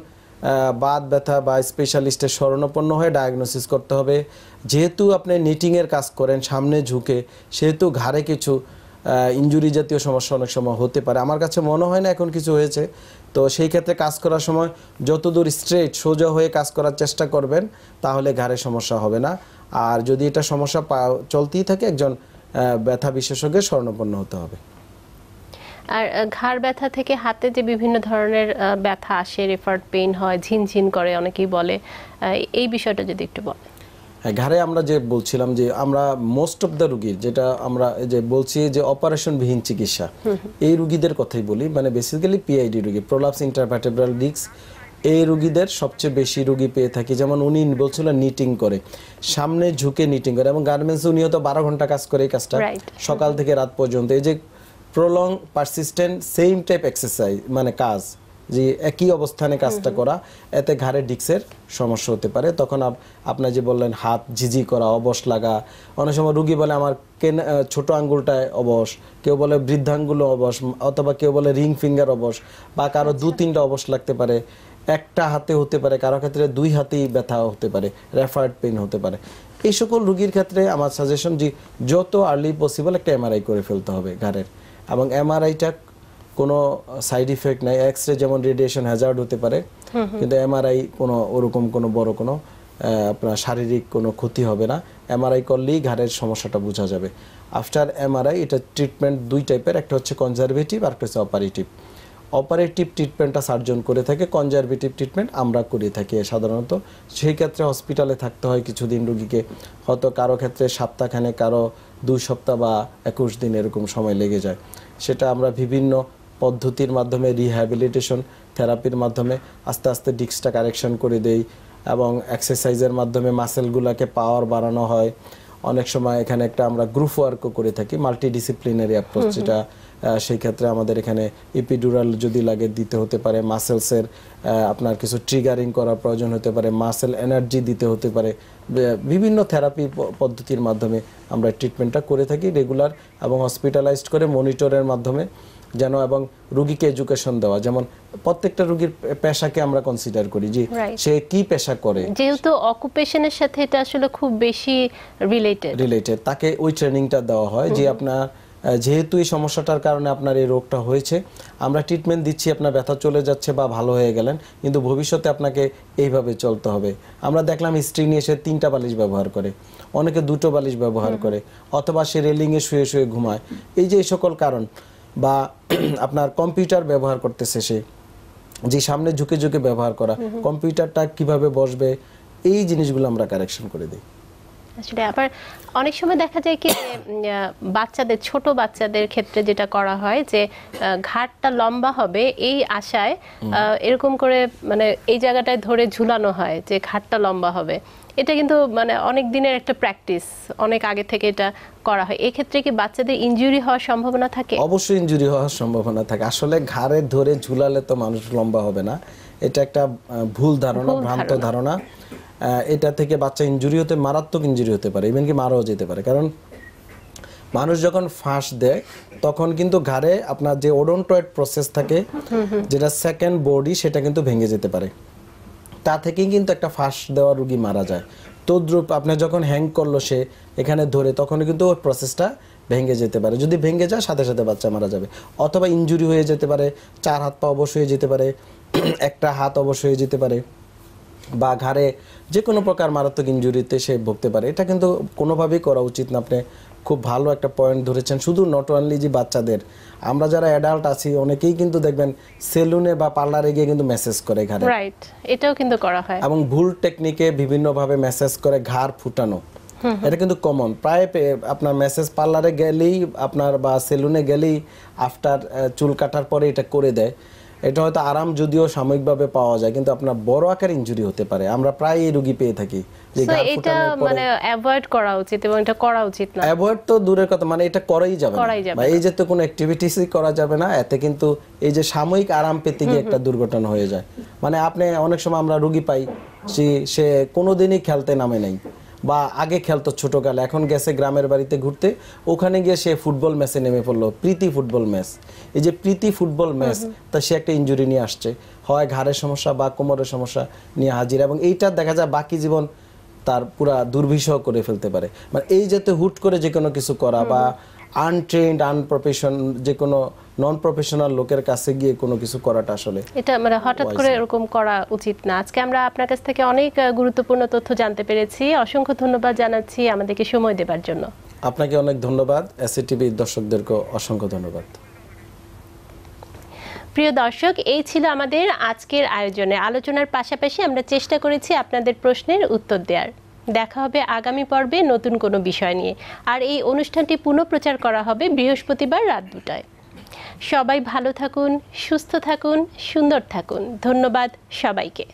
বাদ ব্যথা বা স্পেশালিস্টের স্মরণাপন্ন হয়ে ডায়াগনোসিস করতে হবে যেহেতু আপনি নিটিংয়ের কাজ করেন সামনে ঝুঁকে সেহেতু ঘাড়ে কিছু ইঞ্জুরি জাতীয় সমস্যা অনেক সময় হতে পারে আমার কাছে মনে হয় না এখন কিছু হয়েছে তো সেই ক্ষেত্রে কাজ করার সময় যতদূর স্ট্রেট সোজা হয়ে কাজ করার চেষ্টা করবেন তাহলে ঘাড়ে সমস্যা হবে না আর যদি এটা সমস্যা চলতেই থাকে একজন ব্যথা বিশেষজ্ঞের স্বর্ণপন্ন হতে হবে আর ঘাড় ব্যথা থেকে হাতে যে বিভিন্ন ধরনের ব্যথা আসে রেফার্ড পেইন হয় ঝিনঝিন করে অনেকেই বলে এই বিষয়টা যদি একটু বলেন হ্যাঁ, ঘরে আমরা যে বলছিলাম যে আমরা মোস্ট অফ দ্য রুগীর যেটা আমরা যে বলছি যে অপারেশনবিহীন চিকিৎসা এই রুগীদের কথাই বলি মানে বেসিক্যালি পিআইডি রুগী প্রোলাপস ইন্টারভার্টেব্রাল ডিক্স এই রুগীদের সবচেয়ে বেশি রুগী পেয়ে থাকি যেমন উনি বলছিলেন নিটিং করে সামনে ঝুঁকে নিটিং করে এবং গার্মেন্টস উনিও তো বারো ঘন্টা কাজ করে এই কাজটা সকাল থেকে রাত পর্যন্ত এই যে prolong persistent same type exercise মানে কাজ যে একই অবস্থানে কাজটা করা এতে ঘাড়ে ডিক্সের সমস্যা হতে পারে তখন আপনি যে বললেন হাত ঝিঝি করা অবস লাগা অনেক সময় রুগী বলে আমার কেন ছোট আঙ্গুলটায় অবস কেউ বলে বৃদ্ধাঙ্গুলো অবস অথবা কেউ বলে রিং ফিঙ্গার অবস বা কারো আচ্ছা। দু তিনটা অবস লাগতে পারে একটা হাতে হতে পারে কারো ক্ষেত্রে দুই হাতেই ব্যথা হতে পারে রেফার্ড পেন হতে পারে এই সকল রুগীর ক্ষেত্রে আমার সাজেশন যে যত আর্লি পসিবল একটা এমআরআই করে ফেলতে হবে ঘাড়ের এবং এমআরআইটা কোনো সাইড ইফেক্ট নাই এক্স রে যেমন রেডিয়েশন হ্যাজার্ড হতে পারে কিন্তু এমআরআই কোনো ওরকম কোনো বড় কোনো আপনার শারীরিক কোনো ক্ষতি হবে না এমআরআই করলেই ঘাড়ের সমস্যাটা বোঝা যাবে আফটার এমআরআই এটা ট্রিটমেন্ট দুই টাইপের একটা হচ্ছে কনজারভেটিভ আর একটা হচ্ছে অপারেটিভ অপারেটিভ ট্রিটমেন্টটা সার্জন করে থাকে কনজারভেটিভ ট্রিটমেন্ট আমরা করে থাকি সাধারণত সেই ক্ষেত্রে হসপিটালে থাকতে হয় কিছুদিন রুগীকে হয়তো কারো ক্ষেত্রে সপ্তাহখানে কারো দুই সপ্তাহ বা একুশ দিন এরকম সময় লেগে যায় সেটা আমরা বিভিন্ন পদ্ধতির মাধ্যমে রিহ্যাবিলিটেশন থেরাপির মাধ্যমে আস্তে আস্তে ডিস্কটা কারেকশন করে দেই এবং এক্সারসাইজের মাধ্যমে মাসেলগুলোকে পাওয়ার বাড়ানো হয় অনেক সময় এখানে একটা আমরা গ্রুপ ওয়ার্কও করে থাকি মাল্টিডিসিপ্লিনারি অ্যাপ্রোচ যেটা সেই ক্ষেত্রে আমাদের এখানে ইপিডুরাল যদি লাগে দিতে হতে পারে মাসেলসের আপনার কিছু ট্রিগারিং করার প্রয়োজন হতে পারে মাসেল এনার্জি দিতে হতে পারে বিভিন্ন থেরাপি পদ্ধতির মাধ্যমে আমরা ট্রিটমেন্টটা করে থাকি রেগুলার এবং হসপিটালাইজড করে মনিটরের মাধ্যমে যেন এবং রুগীকে এডুকেশন দেওয়া যেমন প্রত্যেকটা রুগীর পেশাকে আমরা কনসিডার করি যে সে কি পেশা করে যেহেতু অকুপেশনের সাথে এটা আসলে খুব বেশি রিলেটেড রিলেটেড তাকে ওই ট্রেনিংটা দেওয়া হয় যে আপনার যেহেতু এই সমস্যাটার কারণে আপনার এই রোগটা হয়েছে আমরা ট্রিটমেন্ট দিচ্ছি আপনার ব্যথা চলে যাচ্ছে বা ভালো হয়ে গেলেন কিন্তু ভবিষ্যতে আপনাকে এইভাবে চলতে হবে আমরা দেখলাম স্ত্রী নিয়ে সে তিনটা বালিশ ব্যবহার করে অনেকে দুটো বালিশ ব্যবহার করে অথবা সে রেলিংয়ে শুয়ে শুয়ে ঘুমায় এই যে এই সকল কারণ বা [clears throat] আপনার কম্পিউটার ব্যবহার করতেছে সে যে সামনে ঝুঁকে ঝুঁকে ব্যবহার করা কম্পিউটারটা কিভাবে বসবে এই জিনিসগুলো আমরা কারেকশন করে দিই আসলে আবার অনেক সময় দেখা যায় কি বাচ্চাদের ছোট বাচ্চাদের ক্ষেত্রে যেটা করা হয় যে ঘাটটা লম্বা হবে এই আশায় এরকম করে মানে এই জায়গাটায় ধরে ঝুলানো হয় যে ঘাটটা লম্বা হবে এটা কিন্তু মানে অনেক দিনের একটা প্র্যাকটিস অনেক আগে থেকে এটা করা হয় এক্ষেত্রে কি বাচ্চাদের ইনজুরি হওয়ার সম্ভাবনা থাকে অবশ্যই ইনজুরি হওয়ার সম্ভাবনা থাকে আসলে ঘাড়ে ধরে ঝুলালে তো মানুষ লম্বা হবে না এটা একটা ভুল ধারণা ভ্রান্ত ধারণা এটা থেকে বাচ্চা ইনজুরি হতে মারাত্মক ইনজুরি হতে পারে ইভেন কি মারাও যেতে পারে কারণ মানুষ যখন ফাঁস দেয় তখন কিন্তু ঘাড়ে আপনার যে ওডন্টয়েড প্রসেস থাকে যেটা সেকেন্ড বডি সেটা কিন্তু ভেঙে যেতে পারে তা থেকেই কিন্তু একটা ফাঁস দেওয়া রুগী মারা যায় তদ্রুপ আপনি যখন হ্যাং করলো সে এখানে ধরে তখন কিন্তু ওর প্রসেসটা ভেঙে যেতে পারে যদি ভেঙে যায় সাথে সাথে বাচ্চা মারা যাবে অথবা ইঞ্জুরি হয়ে যেতে পারে চার হাত পা অবশ্য হয়ে যেতে পারে [clears throat] একটা হাত অবশ্য হয়ে যেতে পারে বা ঘাড়ে যে কোনো প্রকার মারাত্মক ইঞ্জুরিতে সে ভুগতে পারে এটা কিন্তু কোনোভাবেই করা উচিত না আপনি খুব ভালো একটা পয়েন্ট ধরেছেন শুধু নট অনলি যে বাচ্চাদের আমরা যারা অ্যাডাল্ট আছি অনেকেই কিন্তু দেখবেন সেলুনে বা পার্লারে গিয়ে কিন্তু মেসেজ করে ঘাড়ে রাইট এটাও কিন্তু করা হয় এবং ভুল টেকনিকে বিভিন্নভাবে মেসেজ করে ঘাড় ফুটানো এটা কিন্তু কমন প্রায় আপনার মেসেজ পার্লারে গেলেই আপনার বা সেলুনে গেলেই আফটার চুল কাটার পরে এটা করে দেয় এটা হয়তো আরাম যদিও সাময়িকভাবে পাওয়া যায় কিন্তু আপনার বড় আকার ইনজুরি হতে পারে আমরা প্রায় এই রোগী পেয়ে থাকি মানে করা উচিত অ্যাভয়েড তো দূরের কথা মানে এটা এই যে তো কোনো করা যাবে না এতে কিন্তু এই যে সাময়িক আরাম পেতে গিয়ে একটা দুর্ঘটনা হয়ে যায় মানে আপনি অনেক সময় আমরা রুগী পাই সে কোনোদিনই খেলতে নামে নাই বা আগে খেলতো ছোটোকালে এখন গেছে গ্রামের বাড়িতে ঘুরতে ওখানে গিয়ে সে ফুটবল ম্যাচে নেমে পড়লো প্রীতি ফুটবল ম্যাচ এই যে প্রীতি ফুটবল ম্যাচ তা সে একটা ইঞ্জুরি নিয়ে আসছে হয় ঘাড়ের সমস্যা বা কোমরের সমস্যা নিয়ে হাজির এবং এইটা দেখা যায় বাকি জীবন তার পুরা দুর্বিষহ করে ফেলতে পারে মানে এই যাতে হুট করে যে কোনো কিছু করা বা আনট্রেন্ড আনপ্রফেশন যে কোনো নন প্রফেশনাল লোকের কাছে গিয়ে কোনো কিছু করাটা আসলে এটা মানে হঠাৎ করে এরকম করা উচিত না আজকে আমরা আপনার কাছ থেকে অনেক গুরুত্বপূর্ণ তথ্য জানতে পেরেছি অসংখ্য ধন্যবাদ জানাচ্ছি আমাদেরকে সময় দেবার জন্য আপনাকে অনেক ধন্যবাদ এসএটিভি দর্শকদেরকে অসংখ্য ধন্যবাদ প্রিয় দর্শক এই ছিল আমাদের আজকের আয়োজনে আলোচনার পাশাপাশি আমরা চেষ্টা করেছি আপনাদের প্রশ্নের উত্তর দেওয়ার দেখা হবে আগামী পর্বে নতুন কোনো বিষয় নিয়ে আর এই অনুষ্ঠানটি পুনঃপ্রচার করা হবে বৃহস্পতিবার রাত দুটায় সবাই ভালো থাকুন সুস্থ থাকুন সুন্দর থাকুন ধন্যবাদ সবাইকে